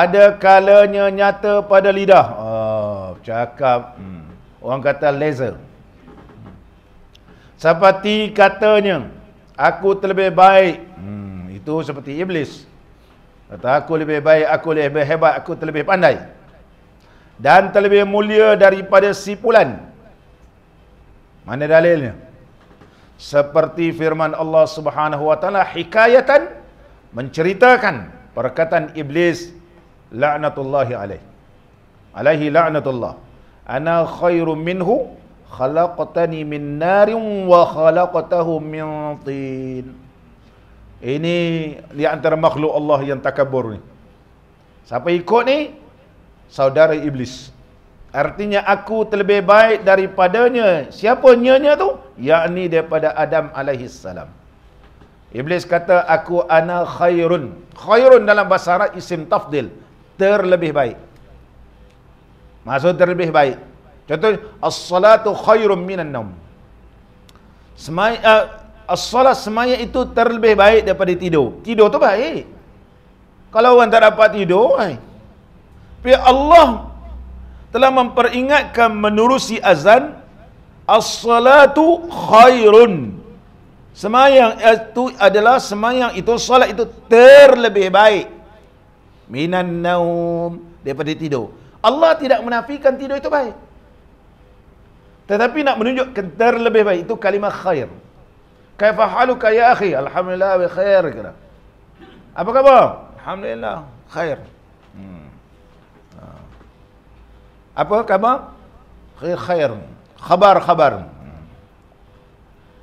Ada kalanya nyata pada lidah. Oh, cakap. Hmm. Orang kata laser. Laser. Seperti katanya Aku terlebih baik hmm, Itu seperti iblis Kata aku lebih baik, aku lebih hebat, aku terlebih pandai Dan terlebih mulia daripada sipulan Mana dalilnya? Seperti firman Allah subhanahu wa ta'ala Hikayatan Menceritakan perkataan iblis La'natullahi alaih Alaihi la'natullah Ana khairu minhu khalaqtani min narin wa khalaqtahu min tin. Ini di antara makhluk Allah yang takabur ni. Siapa ikut ni? Saudara iblis. Artinya aku terlebih baik daripadanya. Siapa nyanya tu? Yakni daripada Adam alaihi salam. Iblis kata aku ana khairun. Khairun dalam bahasa Arab isim tafdil, terlebih baik. Maksud terlebih baik. Contoh as-salatu khairum minan naum. uh, as-salat semayang itu terlebih baik daripada tidur. Tidur tu baik. Kalau orang tak dapat tidur, hai. Tapi Allah telah memperingatkan menerusi azan as-salatu khairun. Semayang itu eh, adalah semayang itu salat itu terlebih baik minan naum daripada tidur. Allah tidak menafikan tidur itu baik. Tetapi nak menunjuk menunjukkan terlebih baik itu kalimah khair. Kaifa haluka ya akhi? Alhamdulillah bi khair Apa khabar? Alhamdulillah khair. Hmm. Ah. Apa khabar? Khair khair. Khabar khabar. Hmm.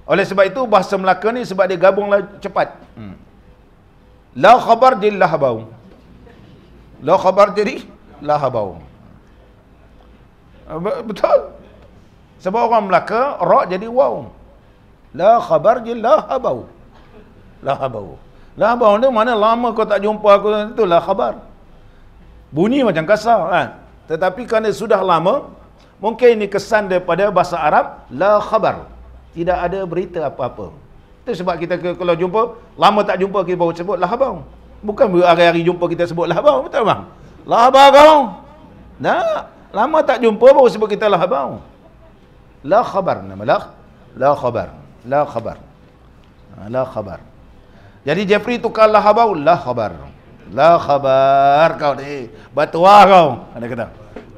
Oleh sebab itu bahasa Melaka ni sebab dia gabunglah cepat. Hmm. La khabar di lahabau. La khabar jadi lahabau. Ah, betul. Sebab orang Melaka, roh jadi waw. La khabar je la habau. La habau. La habau ni mana lama kau tak jumpa aku, tu la khabar. Bunyi macam kasar kan. Tetapi kerana sudah lama, mungkin ini kesan daripada bahasa Arab, la khabar. Tidak ada berita apa-apa. Itu sebab kita kalau jumpa, lama tak jumpa kita baru sebut la habau. Bukan hari-hari jumpa kita sebut la habau, betul bang? La habau kau. Nah, lama tak jumpa baru sebut kita la habau. لا خبر نما لا لا خبر لا خبر لا خبر jadi Jeffrey tukar la khabar la khabar la khabar kau ni batua kau ada kata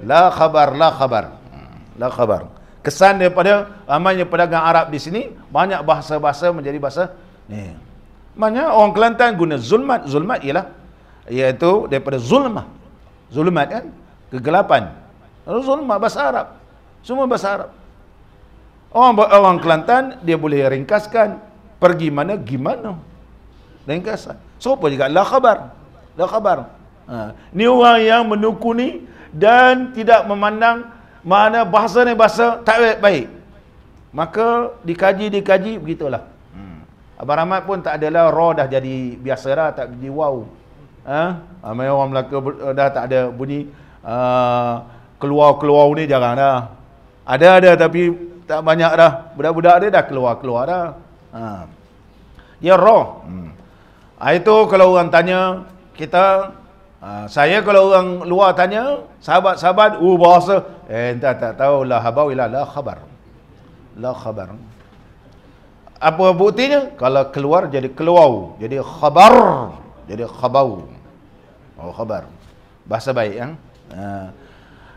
la khabar la khabar hmm, la khabar kesan daripada ramainya pedagang Arab di sini banyak bahasa-bahasa menjadi bahasa ni banyak orang Kelantan guna zulmat zulmat ialah iaitu daripada Zulma, zulmat kan kegelapan Zulma bahasa Arab semua bahasa Arab Orang orang Kelantan dia boleh ringkaskan pergi mana gimana. Ringkasan. Serupa juga la khabar. La khabar. Ha. Ni orang yang menukuni dan tidak memandang mana bahasa ni bahasa tak baik. baik. Maka dikaji dikaji begitulah. Hmm. Abang Rahmat pun tak adalah raw dah jadi biasa dah tak jadi wow. Ha? Ramai ha, orang Melaka eh, dah tak ada bunyi uh, keluar-keluar ni jarang dah. Ada ada tapi tak banyak dah budak-budak dia dah keluar-keluar dah ha. dia ya, roh hmm. ha, itu kalau orang tanya kita ha, saya kalau orang luar tanya sahabat-sahabat uh bahasa eh entah tak tahu la habawila la khabar la khabar apa buktinya kalau keluar jadi keluar jadi khabar jadi khabau oh khabar bahasa baik kan ha.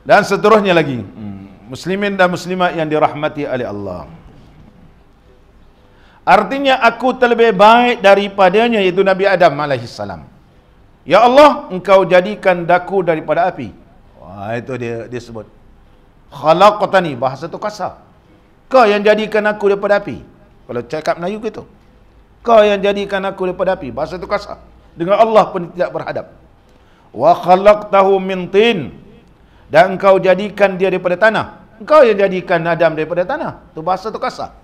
dan seterusnya lagi hmm muslimin dan muslimat yang dirahmati oleh Allah Artinya aku terlebih baik daripadanya iaitu Nabi Adam alaihi Ya Allah, engkau jadikan daku daripada api. Wah, itu dia dia sebut. Khalaqatani bahasa tu kasar. Kau yang jadikan aku daripada api. Kalau cakap Melayu gitu. Kau yang jadikan aku daripada api, bahasa tu kasar. Dengan Allah pun tidak berhadap. Wa khalaqtahu min tin dan engkau jadikan dia daripada tanah engkau yang jadikan Adam daripada tanah tu bahasa tu kasar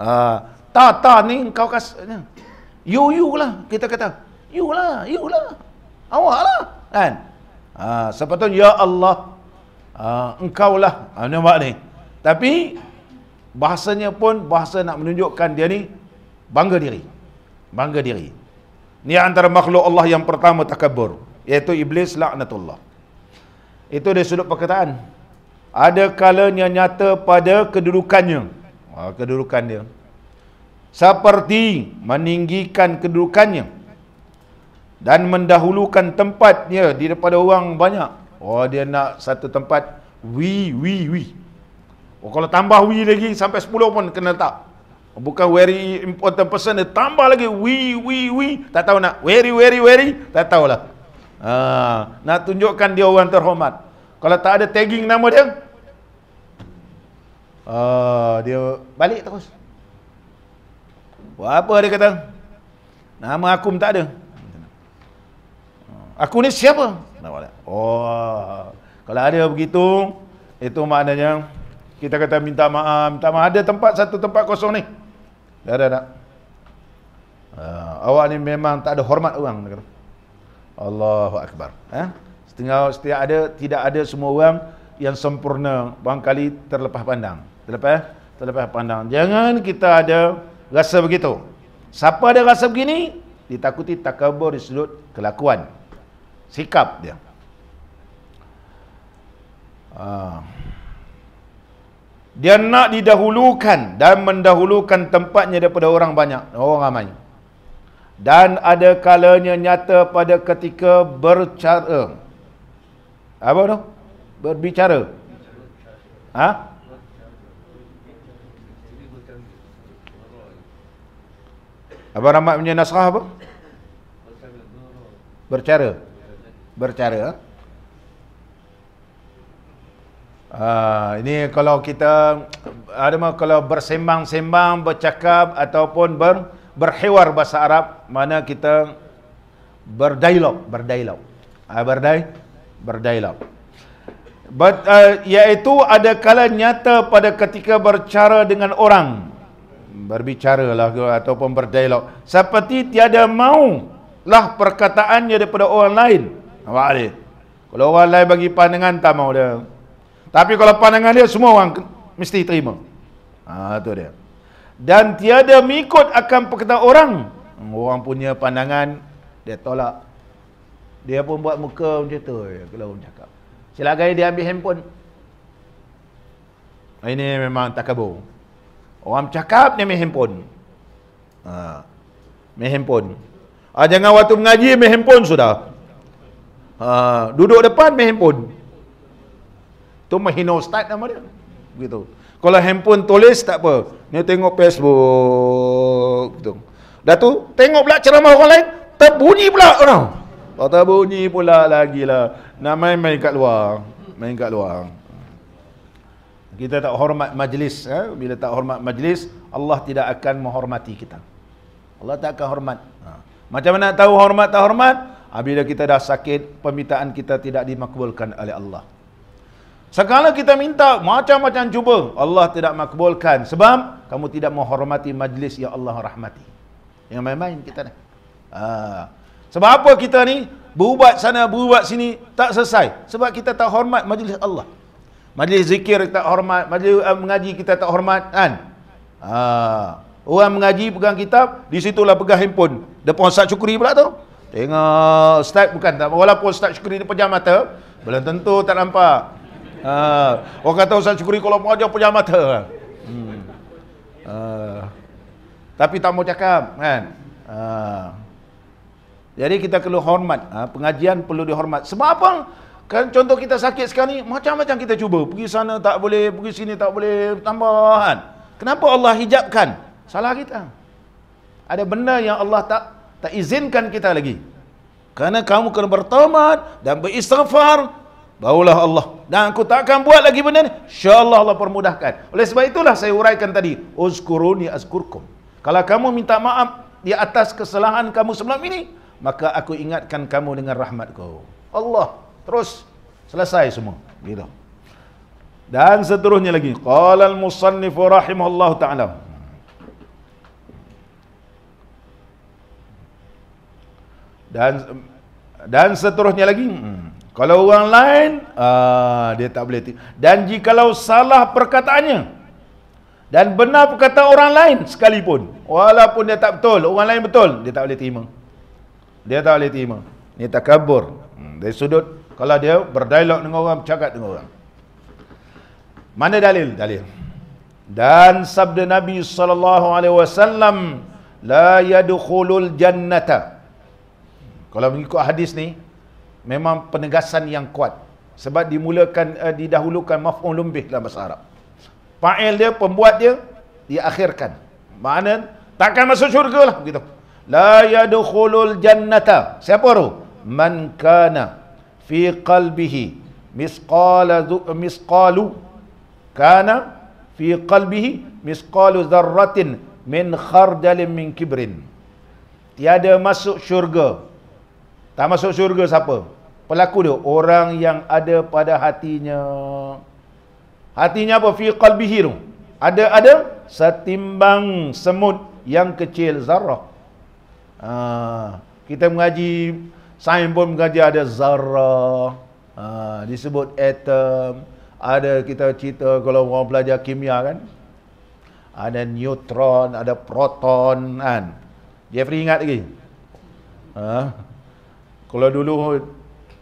uh, ta ta ni engkau kasar you you lah kita kata you lah you lah awak lah kan uh, ha, sepatutnya ya Allah uh, engkau lah ha, nampak ni tapi bahasanya pun bahasa nak menunjukkan dia ni bangga diri bangga diri ni antara makhluk Allah yang pertama takabur iaitu iblis laknatullah itu dari sudut perkataan. Ada kalanya nyata pada kedudukannya. Ah, kedudukan dia. Seperti meninggikan kedudukannya. Dan mendahulukan tempatnya dia di depan orang banyak. Oh dia nak satu tempat. Wi, wi, wi. Oh, kalau tambah wi lagi sampai 10 pun kena letak. Bukan very important person dia tambah lagi. Wi, wi, wi. Tak tahu nak. Very, very, very. Tak tahulah. Ha, nak tunjukkan dia orang terhormat. Kalau tak ada tagging nama dia, ha, dia balik terus. Buat apa dia kata? Nama aku tak ada. Ha, aku ni siapa? Oh, kalau ada begitu, itu maknanya kita kata minta maaf, minta maaf. Ada tempat satu tempat kosong ni. ada tak? Uh, ha, awak ni memang tak ada hormat orang. Dia Allahu Akbar. Eh? Setengah setiap ada, tidak ada semua orang yang sempurna. Barangkali terlepas pandang. Terlepas, eh? terlepas pandang. Jangan kita ada rasa begitu. Siapa ada rasa begini, ditakuti takabur di sudut kelakuan. Sikap dia. Ha. Dia nak didahulukan dan mendahulukan tempatnya daripada orang banyak. Orang ramai dan ada kalanya nyata pada ketika bercara apa tu berbicara ha Abang Rahmat punya nasrah apa? Bercara. Bercara. Uh, ini kalau kita ada kalau bersembang-sembang, bercakap ataupun ber, berhewar bahasa Arab mana kita berdialog berdialog ah berdai berdialog But, uh, iaitu ada kala nyata pada ketika bercara dengan orang berbicara lah ataupun berdialog seperti tiada mau lah perkataannya daripada orang lain nampak dia kalau orang lain bagi pandangan tak mau dia tapi kalau pandangan dia semua orang mesti terima ha, tu dia dan tiada mengikut akan perkataan orang. Orang punya pandangan dia tolak. Dia pun buat muka macam tu kalau orang cakap. Selagi dia ambil handphone. Ini memang takabur. Orang cakap dia ambil handphone. Ha. Ambil handphone. Ha, jangan waktu mengaji ambil handphone sudah. Ha, duduk depan ambil handphone. Tu mahinostat nama dia. Begitu. Kalau handphone tulis tak apa. Ni tengok Facebook tu. Dah tu tengok pula ceramah orang lain terbunyi pula orang. Oh, terbunyi pula lagi lah. Nak main-main kat luar. Main kat luar. Kita tak hormat majlis. Eh? Bila tak hormat majlis, Allah tidak akan menghormati kita. Allah tak akan hormat. Ha. Macam mana tahu hormat tak hormat? Ha, bila kita dah sakit, permintaan kita tidak dimakbulkan oleh Allah. Sekarang kita minta macam-macam cuba. Allah tidak makbulkan. Sebab kamu tidak menghormati majlis yang Allah rahmati. Yang main-main kita ni. Ha. Sebab apa kita ni? Berubat sana, berubat sini. Tak selesai. Sebab kita tak hormat majlis Allah. Majlis zikir tak hormat. Majlis uh, mengaji kita tak hormat. Kan? Ha. Orang mengaji pegang kitab. Di situlah pegang handphone. Depan Ustaz Syukri pula tu. Tengok Ustaz bukan tak. Walaupun Ustaz Syukri ni pejam mata. Belum tentu tak nampak. Ha. Orang kata Ustaz Syukuri kalau mau jauh pejam mata. Hmm. Ha. Tapi tak mau cakap kan. Ha. Jadi kita perlu hormat. Ha. Pengajian perlu dihormat. Sebab apa? Kan contoh kita sakit sekarang ni, macam-macam kita cuba. Pergi sana tak boleh, pergi sini tak boleh, tambah kan. Kenapa Allah hijabkan? Salah kita. Ada benda yang Allah tak tak izinkan kita lagi. Karena kamu kena bertaubat dan beristighfar Barulah Allah. Dan aku tak akan buat lagi benda ni. InsyaAllah Allah permudahkan. Oleh sebab itulah saya uraikan tadi. Uzkuruni azkurkum. Kalau kamu minta maaf di atas kesalahan kamu sebelum ini, maka aku ingatkan kamu dengan rahmatku. Allah. Terus. Selesai semua. Gitu. Dan seterusnya lagi. Qala al-musannifu rahimahullahu ta'ala. Dan dan seterusnya lagi. Hmm. Kalau orang lain uh, Dia tak boleh Dan jikalau salah perkataannya Dan benar perkataan orang lain sekalipun Walaupun dia tak betul Orang lain betul Dia tak boleh terima Dia tak boleh terima Ini takabur hmm, Dari sudut Kalau dia berdialog dengan orang Cakap dengan orang Mana dalil? Dalil Dan sabda Nabi SAW La yadukhulul jannata kalau mengikut hadis ni, memang penegasan yang kuat sebab dimulakan uh, didahulukan maf'ul lumbih dalam bahasa Arab. Fa'il dia, pembuat dia diakhirkan. Mana takkan masuk syurga lah begitu. La yadkhulul jannata. Siapa tu? Man kana fi qalbihi misqala misqalu kana fi qalbihi misqalu dzarratin min khardalin min kibrin. Tiada masuk syurga. Tak masuk syurga siapa? pelaku dia orang yang ada pada hatinya hatinya apa fi qalbihi tu ada ada setimbang semut yang kecil zarah ha, kita mengaji sains pun mengaji ada zarah ha, disebut atom ada kita cerita kalau orang belajar kimia kan ada neutron ada proton kan Jeffrey ingat lagi ha? kalau dulu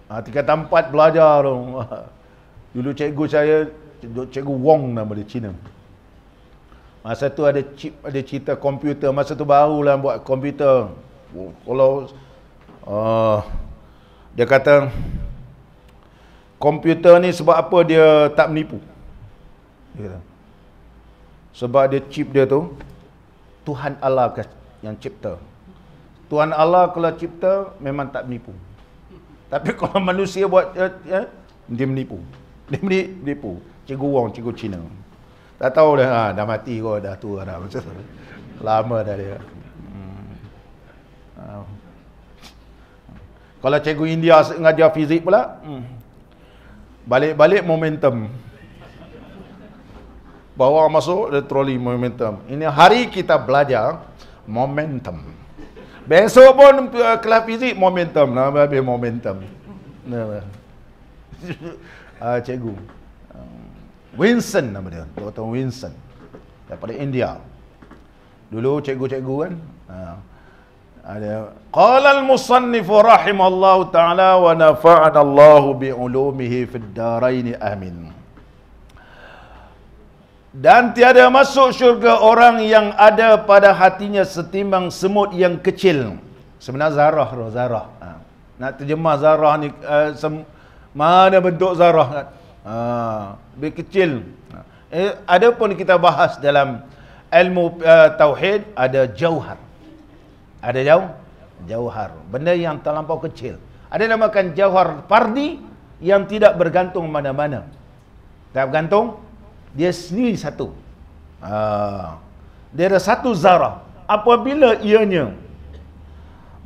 Ha, ah, tingkatan 4 belajar tu. Dulu cikgu saya, cikgu Wong nama dia Cina. Masa tu ada chip, ada cerita komputer. Masa tu lah buat komputer. Oh, kalau uh, dia kata komputer ni sebab apa dia tak menipu. Dia sebab dia chip dia tu Tuhan Allah yang cipta. Tuhan Allah kalau cipta memang tak menipu. Tapi kalau manusia buat uh, uh, dia menipu. Dia menipu. Cikgu Wong, cikgu Cina. Tak tahu dah, ha, dah mati kau, dah tua dah macam tu. Lama dah dia. Hmm. Ah. Kalau cikgu India ngajar fizik pula, hmm. balik-balik momentum. Bawa masuk, dia troli momentum. Ini hari kita belajar Momentum. Besok pun uh, kelas fizik momentum lah, habis momentum. Ah uh, cikgu. Winston nama dia. Dr. Winston. Daripada India. Dulu cikgu-cikgu kan. Uh, ada qala al-musannif rahimallahu taala wa nafa'ana Allahu bi ulumihi fid darain amin. Dan tiada masuk syurga orang yang ada pada hatinya setimbang semut yang kecil. Sebenarnya zarah roh, zarah. Ha. Nak terjemah zarah ni, uh, mana bentuk zarah kan? Ha. Lebih kecil. Ha. Eh, ada pun kita bahas dalam ilmu uh, tauhid ada jauhar. Ada jauh? Jauhar. Benda yang terlampau kecil. Ada namakan jauhar pardi yang tidak bergantung mana-mana. Tak bergantung? dia sendiri satu. Uh, dia ada satu zarah. Apabila ianya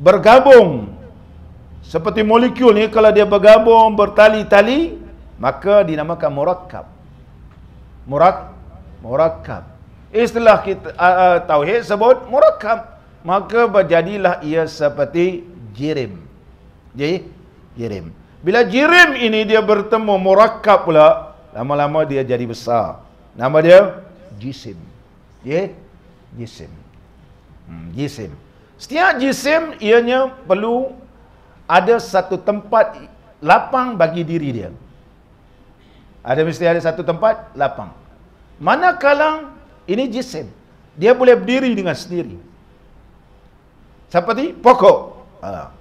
bergabung seperti molekul ni kalau dia bergabung bertali-tali maka dinamakan murakab. Murak murakab. Istilah kita uh, tauhid sebut murakab, maka berjadilah ia seperti jirim. Jadi jirim. Bila jirim ini dia bertemu murakab pula Lama-lama dia jadi besar. Nama dia jisim. Ya, yeah? jisim. Hmm, jisim. Setiap jisim ianya perlu ada satu tempat lapang bagi diri dia. Ada mesti ada satu tempat lapang. Mana Manakala ini jisim, dia boleh berdiri dengan sendiri. Seperti pokok. Ha.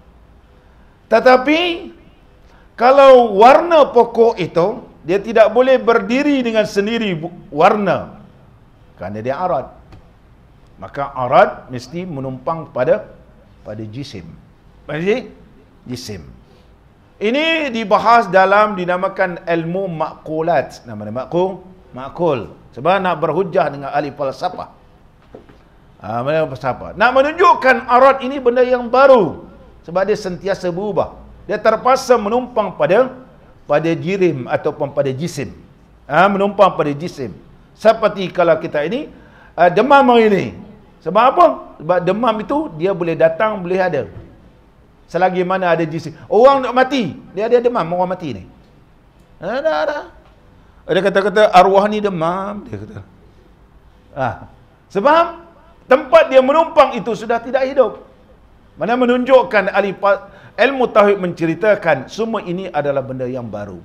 Tetapi kalau warna pokok itu dia tidak boleh berdiri dengan sendiri warna kerana dia arad maka arad mesti menumpang pada pada jisim mesti jisim ini dibahas dalam dinamakan ilmu makulat nama dia makul makul sebab nak berhujah dengan ahli falsafah Ah, ha, mana Nak menunjukkan arat ini benda yang baru sebab dia sentiasa berubah. Dia terpaksa menumpang pada pada jirim ataupun pada jisim ha, menumpang pada jisim seperti kalau kita ini uh, demam hari ini sebab apa? sebab demam itu dia boleh datang boleh ada selagi mana ada jisim orang nak mati dia ada demam orang mati ni ada ha, ada ada kata-kata arwah ni demam dia kata ha. sebab tempat dia menumpang itu sudah tidak hidup mana menunjukkan alipat ilmu tauhid menceritakan semua ini adalah benda yang baru.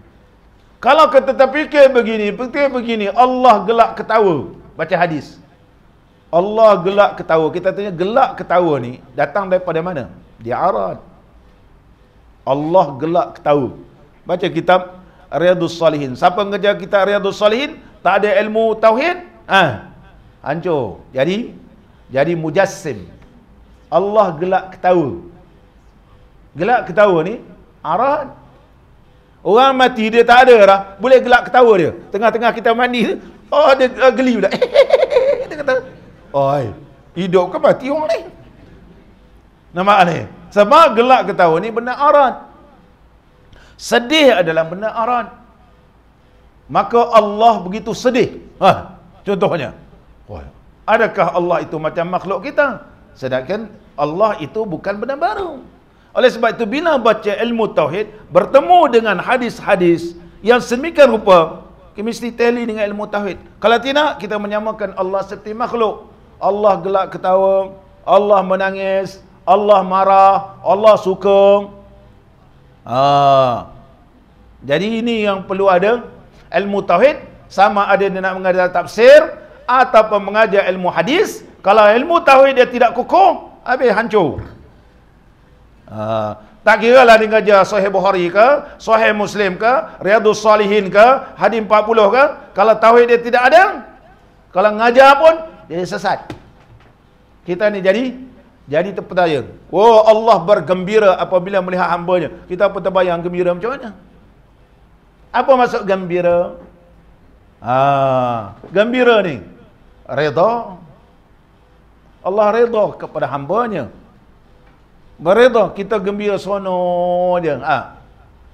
Kalau kita terfikir begini, fikir begini, Allah gelak ketawa. Baca hadis. Allah gelak ketawa. Kita tanya gelak ketawa ni datang daripada mana? Di Arad. Allah gelak ketawa. Baca kitab Riyadus Salihin. Siapa mengerja kitab Riyadus Salihin? Tak ada ilmu tauhid? Ah, Hancur. Jadi, jadi mujassim. Allah gelak ketawa gelak ketawa ni arah, orang mati dia tak ada dah boleh gelak ketawa dia tengah-tengah kita mandi oh dia uh, geli pula dia kata oi hidup ke mati orang ni nampak ni sebab gelak ketawa ni benda arahan sedih adalah benda arahan maka Allah begitu sedih ha, contohnya adakah Allah itu macam makhluk kita sedangkan Allah itu bukan benda baru oleh sebab itu bila baca ilmu tauhid bertemu dengan hadis-hadis yang semikan rupa mesti teli dengan ilmu tauhid. Kalau tidak kita menyamakan Allah seperti makhluk. Allah gelak ketawa, Allah menangis, Allah marah, Allah suka. Ha. Jadi ini yang perlu ada ilmu tauhid sama ada dia nak mengajar tafsir ataupun mengajar ilmu hadis. Kalau ilmu tauhid dia tidak kukuh, habis hancur. Ha, tak kira lah dia kerja Sahih Bukhari ke, Sahih Muslim ke, Riyadus Salihin ke, Hadim 40 ke, kalau tauhid dia tidak ada, kalau ngajar pun dia sesat. Kita ni jadi jadi terpedaya. Oh Allah bergembira apabila melihat hambanya. Kita pun terbayang gembira macam mana? Apa maksud gembira? Ah, gembira ni. Reda. Allah reda kepada hambanya. nya Berita kita gembira seronok je. Ha.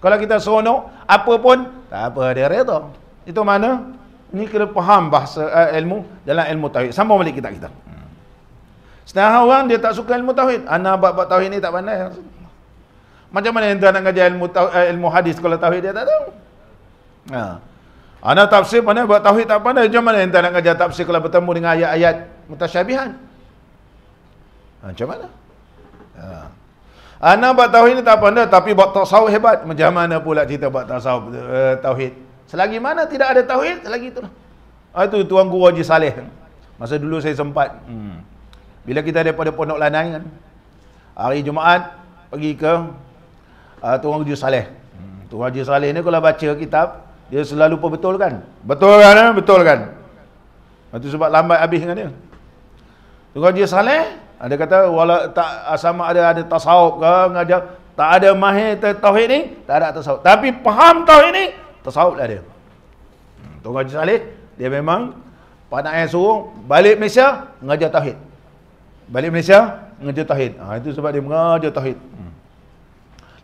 Kalau kita seronok, apa pun, tak apa dia reda. Itu mana? Ini kena faham bahasa uh, ilmu dalam ilmu tauhid. Sambung balik kita kita. Hmm. Setengah orang dia tak suka ilmu tauhid. Anak bab-bab tauhid ni tak pandai. Macam mana yang nak ajar ilmu, uh, ilmu hadis kalau tauhid dia tak tahu? Ha. Anak tafsir pandai, buat tauhid tak pandai. Macam mana yang nak ajar tafsir kalau bertemu dengan ayat-ayat mutasyabihan? Ha, macam mana? Ha. Ana buat tauhid ni tak apa dah, tapi buat tasawuf hebat. Macam mana pula cerita buat tasawuf uh, eh, tauhid? Selagi mana tidak ada tauhid, selagi itulah. Ah itu tuan guru Haji Saleh. Masa dulu saya sempat hmm. Bila kita ada pada Pondok Lanai kan. Hari Jumaat pergi ke uh, Tuan Haji Saleh. Hmm. Tuan Haji Saleh ni kalau baca kitab, dia selalu betul kan. Betul kan? Eh? Betul kan? Itu sebab lambat habis dengan dia. Tuan Haji Saleh ada ah, kata wala tak ah, sama ada ada tasawuf ke mengajar tak ada mahir tauhid ni tak ada tasawuf tapi faham tauhid ni tasawuf lah dia. Hmm, Tok Haji Saleh dia memang pada yang suruh balik Malaysia mengajar tauhid. Balik Malaysia mengajar tauhid. Ha, itu sebab dia mengajar tauhid. Hmm.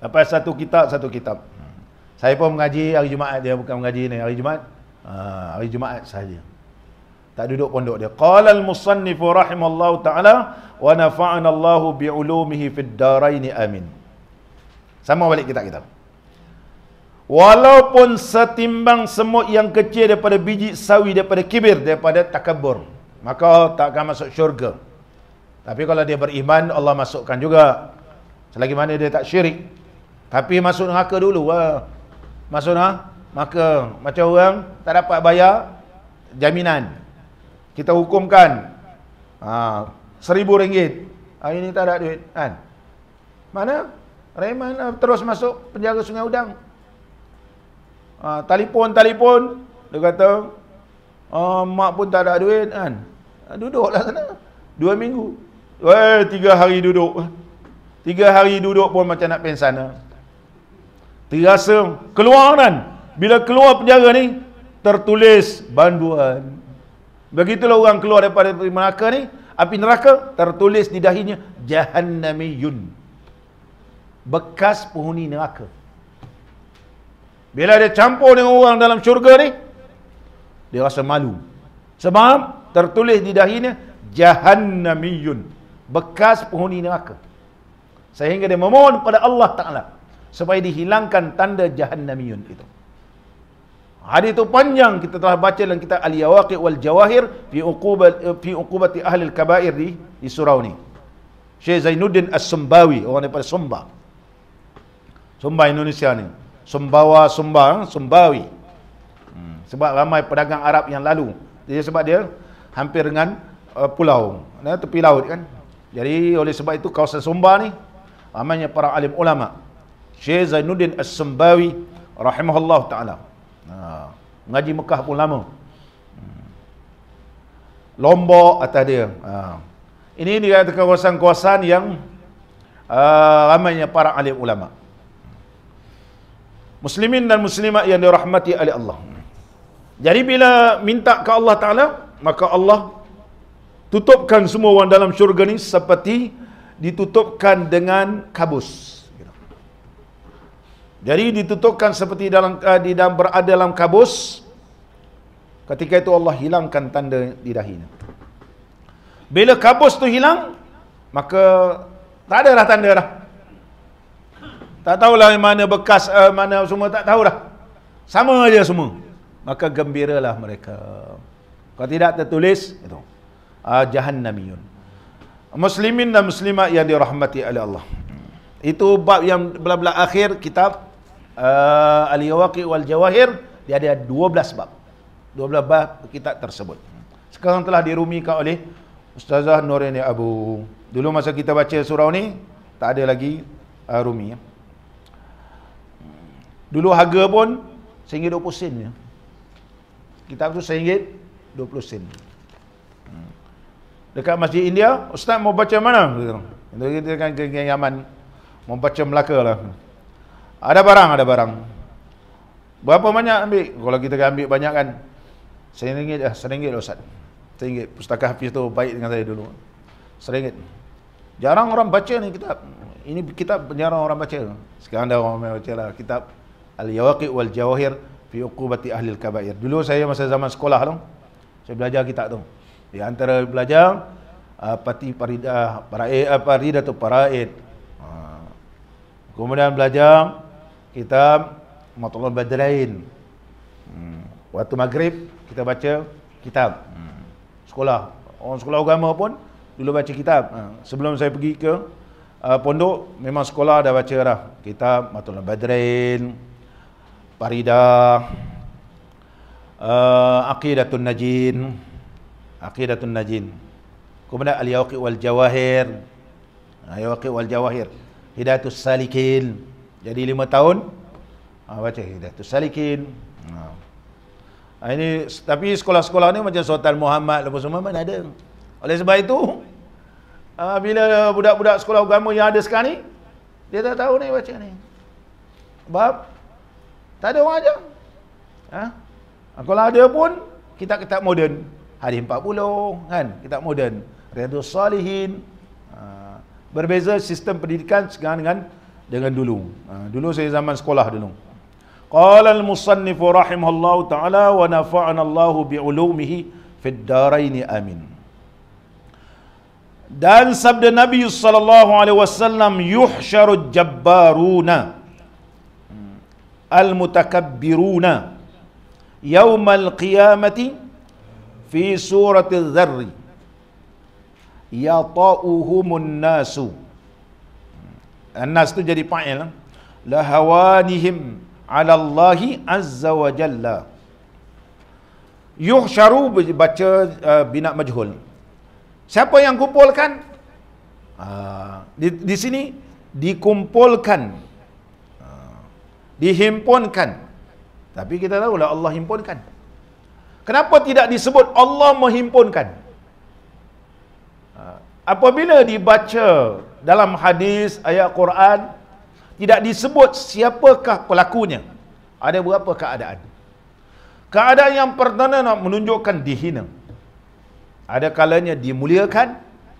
Lepas satu kitab satu kitab. Hmm. Saya pun mengaji hari Jumaat dia bukan mengaji ni hari Jumaat. Ha, hari Jumaat saja tak duduk pondok dia qala al musannif rahimallahu taala wa nafa'ana Allah bi ulumihi fid darain amin sama balik kita kita walaupun setimbang semut yang kecil daripada biji sawi daripada kibir daripada takabur maka tak akan masuk syurga tapi kalau dia beriman Allah masukkan juga selagi mana dia tak syirik tapi masuk neraka dulu lah. Masuk neraka. Maka macam orang tak dapat bayar jaminan kita hukumkan ha, seribu ringgit. Ha, ini tak ada duit. Kan? Mana? Rehman uh, terus masuk penjaga Sungai Udang. Ha, telefon, telefon. Dia kata, oh, mak pun tak ada duit. Kan? Ha, duduklah sana. Dua minggu. Eh, tiga hari duduk. Tiga hari duduk pun macam nak pergi sana. Terasa keluar kan? Bila keluar penjara ni, tertulis banduan. Begitulah orang keluar daripada neraka ni, api neraka tertulis di dahinya jahannamiyun. Bekas penghuni neraka. Bila dia campur dengan orang dalam syurga ni, dia rasa malu. Sebab tertulis di dahinya jahannamiyun. Bekas penghuni neraka. Sehingga dia memohon kepada Allah Ta'ala supaya dihilangkan tanda jahannamiyun itu. Hari itu panjang kita telah baca dalam kitab Al-Yawaqi' wal-Jawahir fi, uqubat, eh, fi uqubati ahli al-kabair di, di surau ni. Syekh Zainuddin As-Sumbawi, orang daripada Sumba. Sumba Indonesia ni. Sumbawa, Sumba, eh, Sumbawi. Hmm. Sebab ramai pedagang Arab yang lalu. Jadi sebab dia hampir dengan uh, pulau, ya, tepi laut kan. Jadi oleh sebab itu kawasan Sumba ni, ramainya para alim ulama. Syekh Zainuddin As-Sumbawi rahimahullah ta'ala. Ha. Ngaji Mekah pun lama. Hmm. Lombok atas dia. Ha. Ini dikatakan kawasan-kawasan yang uh, ramainya para alim ulama. Muslimin dan muslimat yang dirahmati oleh Allah. Jadi bila minta ke Allah Ta'ala, maka Allah tutupkan semua orang dalam syurga ni seperti ditutupkan dengan Kabus. Jadi ditutupkan seperti dalam uh, di dalam berada dalam kabus. Ketika itu Allah hilangkan tanda di dahinya. Bila kabus tu hilang, maka tak ada dah tanda dah. Tak tahulah mana bekas uh, mana semua tak tahu tahulah. Sama aja semua. Maka gembiralah mereka. Kalau tidak tertulis itu. Uh, jahannamiyun. Muslimin dan muslimat yang dirahmati oleh Allah. Itu bab yang belah-belah akhir kitab uh, Al-Yawaki wal-Jawahir Dia ada dua belas bab dua belas bab kitab tersebut Sekarang telah dirumikan oleh Ustazah Nurini Abu Dulu masa kita baca surau ni Tak ada lagi uh, rumi ya. Dulu harga pun RM1.20 sen ya. Kitab tu RM1.20 sen Dekat Masjid India Ustaz mau baca mana? Kita kan geng-geng Yaman Mau baca Melaka lah ada barang, ada barang. Berapa banyak ambil? Kalau kita ambil banyak kan? Seringgit lah, seringgit lah Ustaz. Seringgit. Pustaka Hafiz tu baik dengan saya dulu. Seringgit. Jarang orang baca ni kitab. Ini kitab jarang orang baca. Sekarang dah orang baca lah kitab. Al-Yawakib wal-Jawahir fi uqubati ahli al-kabair. Dulu saya masa zaman sekolah tu, saya belajar kitab tu. Di antara belajar, uh, pati paridah, paraid, uh, ah, paridah tu paraid. Ah. Kemudian belajar, kitab Matlul Badrain. Hmm. Waktu maghrib kita baca kitab. Hmm. Sekolah, orang sekolah agama pun dulu baca kitab. Hmm. Sebelum saya pergi ke uh, pondok memang sekolah dah baca dah kitab Matlul Badrain, Parida, uh, Aqidatun Najin, Aqidatun Najin. Kemudian Al-Yawqi' wal-Jawahir. Ha, Al-Yawqi' wal-Jawahir. Hidayatus Salikin. Jadi lima tahun ha, baca kita tu salikin. Ha. Ini tapi sekolah-sekolah ni macam Sultan Muhammad lepas semua mana ada. Oleh sebab itu ha, bila budak-budak sekolah agama yang ada sekarang ni dia tak tahu ni baca ni. Sebab tak ada orang aja. Ha? Kalau ada pun kita kitab moden hari 40 kan kitab moden Riyadhus Salihin berbeza sistem pendidikan sekarang dengan dengan dulu. Ha, dulu saya zaman sekolah dulu. Qala al-musannif rahimahullahu taala wa nafa'ana Allahu bi ulumihi fid darain amin. Dan sabda Nabi sallallahu alaihi wasallam yuhsyaru jabbaruna al-mutakabbiruna yawm al-qiyamati fi surati dharri yata'uhumun nasu Anas tu jadi fa'il lahawanihim ala Allahi azza wa jalla yuhsharu baca uh, bina majhul siapa yang kumpulkan uh, di, di sini dikumpulkan uh, dihimpunkan tapi kita tahu lah Allah himpunkan kenapa tidak disebut Allah menghimpunkan uh, ah, apabila dibaca dalam hadis ayat Quran tidak disebut siapakah pelakunya ada berapa keadaan keadaan yang pertama nak menunjukkan dihina ada kalanya dimuliakan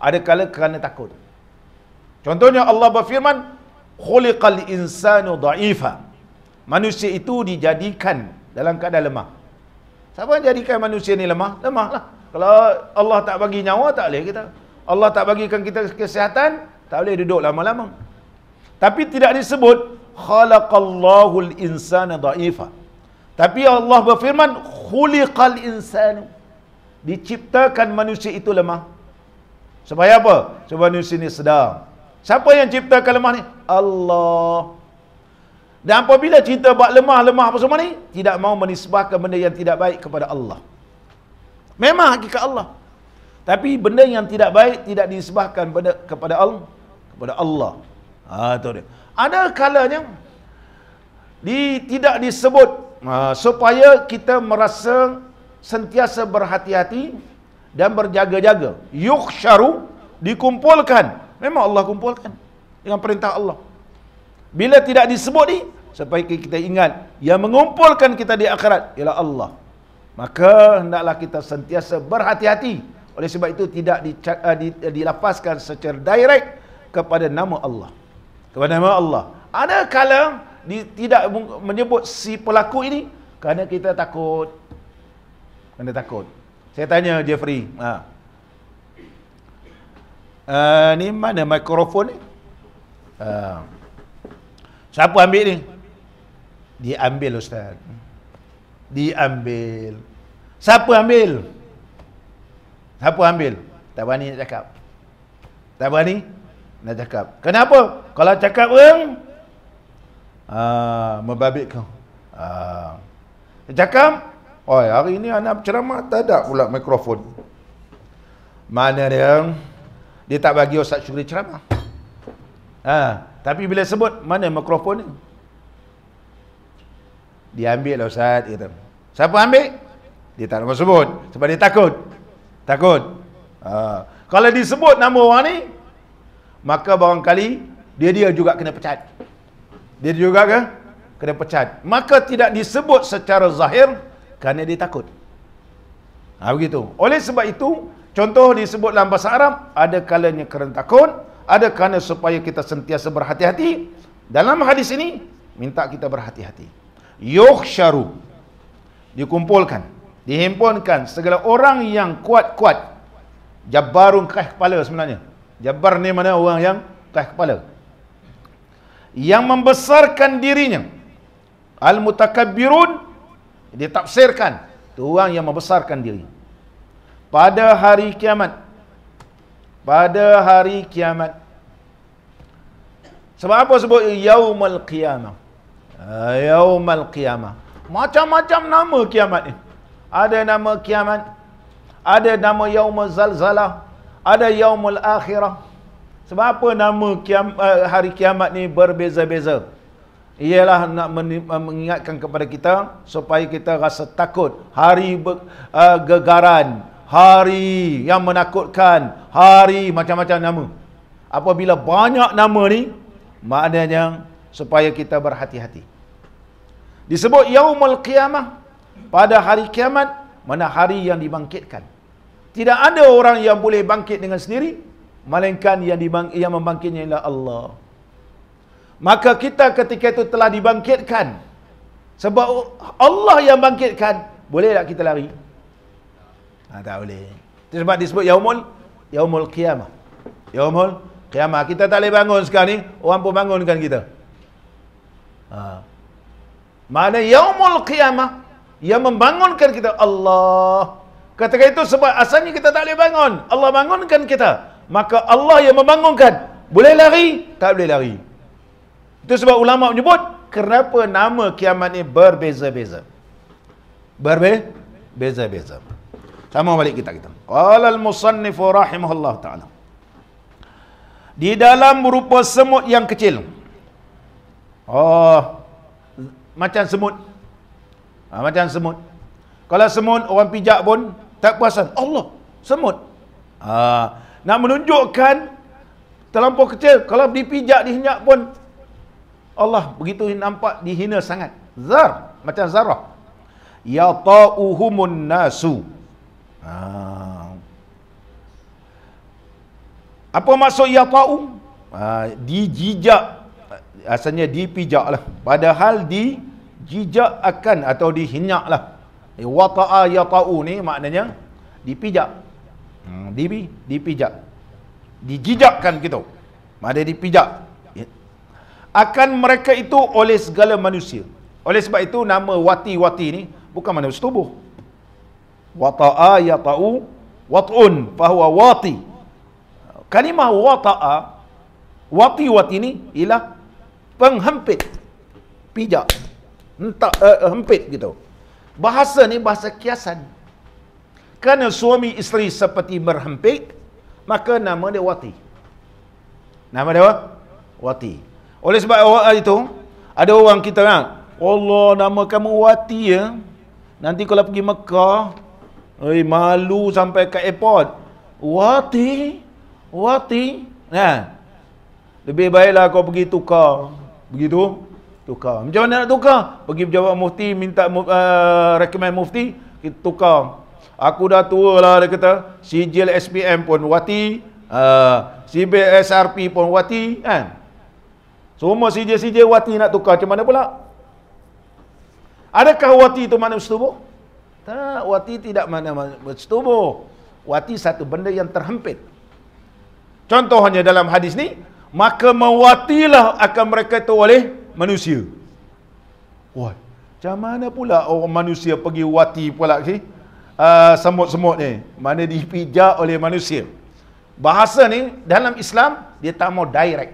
ada kala kerana takut contohnya Allah berfirman khuliqal insanu dha'ifa manusia itu dijadikan dalam keadaan lemah siapa yang jadikan manusia ni lemah lemahlah kalau Allah tak bagi nyawa tak boleh kita Allah tak bagikan kita kesihatan tak boleh duduk lama-lama. Tapi tidak disebut khalaqallahul insana dhaifa. Tapi Allah berfirman khuliqal insanu. Diciptakan manusia itu lemah. Supaya apa? Supaya manusia ini sedar. Siapa yang ciptakan lemah ni? Allah. Dan apabila cerita buat lemah-lemah apa semua ni, tidak mau menisbahkan benda yang tidak baik kepada Allah. Memang hakikat Allah. Tapi benda yang tidak baik tidak disebahkan kepada Allah kepada Allah. Ha tu dia. Ada kalanya di tidak disebut ha, supaya kita merasa sentiasa berhati-hati dan berjaga-jaga. Yukhsharu dikumpulkan. Memang Allah kumpulkan dengan perintah Allah. Bila tidak disebut ni supaya kita ingat yang mengumpulkan kita di akhirat ialah Allah. Maka hendaklah kita sentiasa berhati-hati. Oleh sebab itu tidak eh, dilapaskan secara direct kepada nama Allah kepada nama Allah ada kala tidak menyebut si pelaku ini kerana kita takut kerana takut saya tanya Jeffrey ha. Uh, ni mana mikrofon ni uh, siapa ambil ni diambil ustaz diambil siapa ambil siapa ambil tak berani nak cakap tak berani nak cakap. Kenapa? Kalau cakap orang ah membabit kau. Ah. Cakap? Oi, hari ini anak ceramah tak ada pula mikrofon. Mana dia? Dia tak bagi Ustaz Syukri ceramah. Ah, tapi bila sebut mana mikrofon ni? Dia ambil lah Ustaz kata. Siapa ambil? Dia tak nak sebut sebab dia takut. Takut. Ah. Kalau disebut nama orang ni, maka barangkali dia dia juga kena pecat. Dia juga ke? Kena pecat. Maka tidak disebut secara zahir kerana dia takut. Ha, begitu. Oleh sebab itu, contoh disebut dalam bahasa Arab, ada kalanya kerana takut, ada kerana supaya kita sentiasa berhati-hati. Dalam hadis ini, minta kita berhati-hati. Yuhsyaru. Dikumpulkan. Dihimpunkan segala orang yang kuat-kuat. Jabarun kerah kepala sebenarnya. Jabar ni mana orang yang tak kepala. Yang membesarkan dirinya. Al-Mutakabbirun. Dia tafsirkan. Itu orang yang membesarkan diri. Pada hari kiamat. Pada hari kiamat. Sebab apa sebut? Yaumal Qiyamah. Ah, Yaumal Qiyamah. Macam-macam nama kiamat ni. Ada nama kiamat. Ada nama Yaumal Zalzalah ada yaumul akhirah sebab apa nama kiam, eh, hari kiamat ni berbeza-beza ialah nak eh, mengingatkan kepada kita supaya kita rasa takut hari ber, uh, eh, gegaran hari yang menakutkan hari macam-macam nama apabila banyak nama ni maknanya supaya kita berhati-hati disebut yaumul Kiamat pada hari kiamat mana hari yang dibangkitkan tidak ada orang yang boleh bangkit dengan sendiri Malainkan yang, yang membangkitnya ialah Allah Maka kita ketika itu telah dibangkitkan Sebab Allah yang bangkitkan Boleh tak kita lari? Ha, tak boleh Itu sebab disebut Yaumul Yaumul Qiyamah Yaumul Qiyamah Kita tak boleh bangun sekarang ni Orang pun bangunkan kita ha. Mana Yaumul Qiyamah Yang membangunkan kita Allah Kata itu sebab asalnya kita tak boleh bangun. Allah bangunkan kita. Maka Allah yang membangunkan. Boleh lari? Tak boleh lari. Itu sebab ulama menyebut kenapa nama kiamat ini berbeza-beza. Berbeza-beza. Sama balik kita kita. Qala al-musannifu rahimahullah taala. Di dalam rupa semut yang kecil. Oh. Macam semut. Ha, macam semut. Kalau semut orang pijak pun tak puasan Allah semut ha, nak menunjukkan terlampau kecil kalau dipijak dihinyak pun Allah begitu nampak dihina sangat zar macam zarah ya ta'uhumun nasu ha. apa maksud ya ta'u ha, ah, dijijak asalnya dipijak lah padahal dijijak akan atau dihinyak lah Eh, wata'a yata'u ni maknanya dipijak. Hmm, dipi, dipijak. Dijijakkan kita. Maksudnya dipijak. Ya. Akan mereka itu oleh segala manusia. Oleh sebab itu nama wati-wati ni bukan mana setubuh. Wata'a yata'u wat'un fahuwa wati. Kalimah wata'a wati-wati ni ialah penghempit. Pijak. Entak, uh, eh, eh, hempit Gitu. Bahasa ni bahasa kiasan. Kerana suami isteri seperti berhempit, maka nama dia Wati. Nama dia apa? Wati. Oleh sebab itu, ada orang kita kan, Allah nama kamu Wati ya. Nanti kalau pergi Mekah, eh, malu sampai ke airport. Wati? Wati? Nah. Lebih baiklah kau pergi tukar. Begitu? tukar. Macam mana nak tukar? Pergi pejabat mufti, minta uh, recommend mufti, kita tukar. Aku dah tua lah, dia kata. Sijil SPM pun wati. Sijil uh, SRP pun wati. Kan? Semua sijil-sijil wati nak tukar. Macam mana pula? Adakah wati itu mana bersetubuh? Tak, wati tidak mana bersetubuh. Wati satu benda yang terhempit. Contohnya dalam hadis ni, maka mewatilah akan mereka itu oleh manusia. Wah, macam mana pula orang manusia pergi wati pula si uh, ah, semut-semut ni? Mana dipijak oleh manusia? Bahasa ni dalam Islam dia tak mau direct.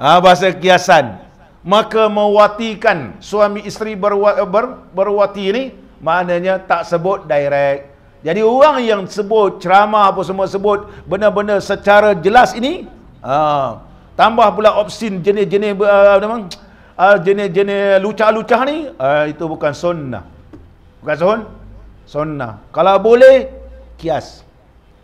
Ha, bahasa kiasan. Maka mewatikan suami isteri berwati ber, berwati ni maknanya tak sebut direct. Jadi orang yang sebut ceramah apa semua sebut benar-benar secara jelas ini ha, Tambah pula opsin jenis-jenis memang uh, uh, jenis-jenis lucah-lucah ni, uh, itu bukan sunnah. Bukan sunnah. Sunnah. Kalau boleh kias.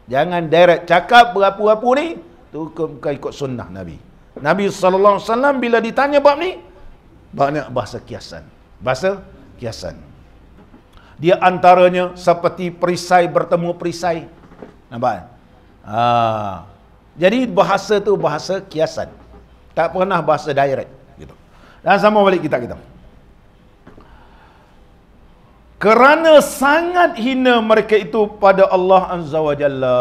Jangan direct cakap berapa-apa ni, tu bukan ikut sunnah Nabi. Nabi sallallahu alaihi wasallam bila ditanya bab ni, banyak bahasa kiasan. Bahasa kiasan. Dia antaranya seperti perisai bertemu perisai. Nampak? Ah. Jadi bahasa tu bahasa kiasan. Tak pernah bahasa direct gitu. Dan sama balik kita kita. Kerana sangat hina mereka itu pada Allah Azza wa Jalla.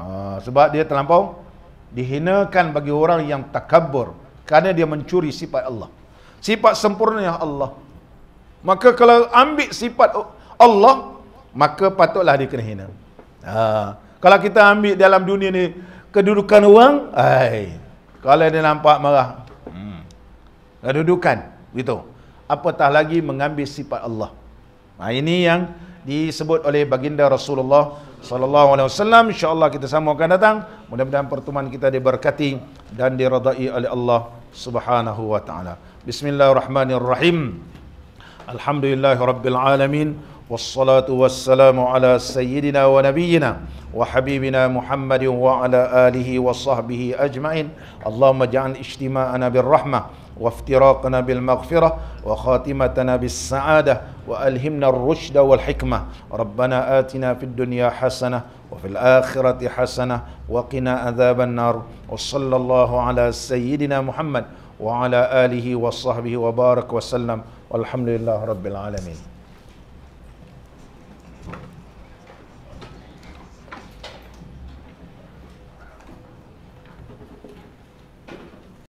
Ha, sebab dia terlampau dihinakan bagi orang yang takabur. Kerana dia mencuri sifat Allah. Sifat sempurna Allah. Maka kalau ambil sifat Allah, maka patutlah dia kena hina. Ha, kalau kita ambil dalam dunia ni, kedudukan orang ai kalau dia nampak marah hmm kedudukan gitu apatah lagi mengambil sifat Allah nah ha, ini yang disebut oleh baginda Rasulullah sallallahu alaihi wasallam insyaallah kita sama akan datang mudah-mudahan pertemuan kita diberkati dan diridai oleh Allah subhanahu wa taala bismillahirrahmanirrahim alhamdulillahirabbil alamin wassalatu wassalamu ala sayyidina wa nabiyyina وحبيبنا محمد وعلى آله وصحبه أجمعين اللهم اجعل اجتماعنا بالرحمة وافتراقنا بالمغفرة وخاتمتنا بالسعادة وألهمنا الرشد والحكمة ربنا آتنا في الدنيا حسنة وفي الآخرة حسنة وقنا عذاب النار وصلى الله على سيدنا محمد وعلى آله وصحبه وبارك وسلم والحمد لله رب العالمين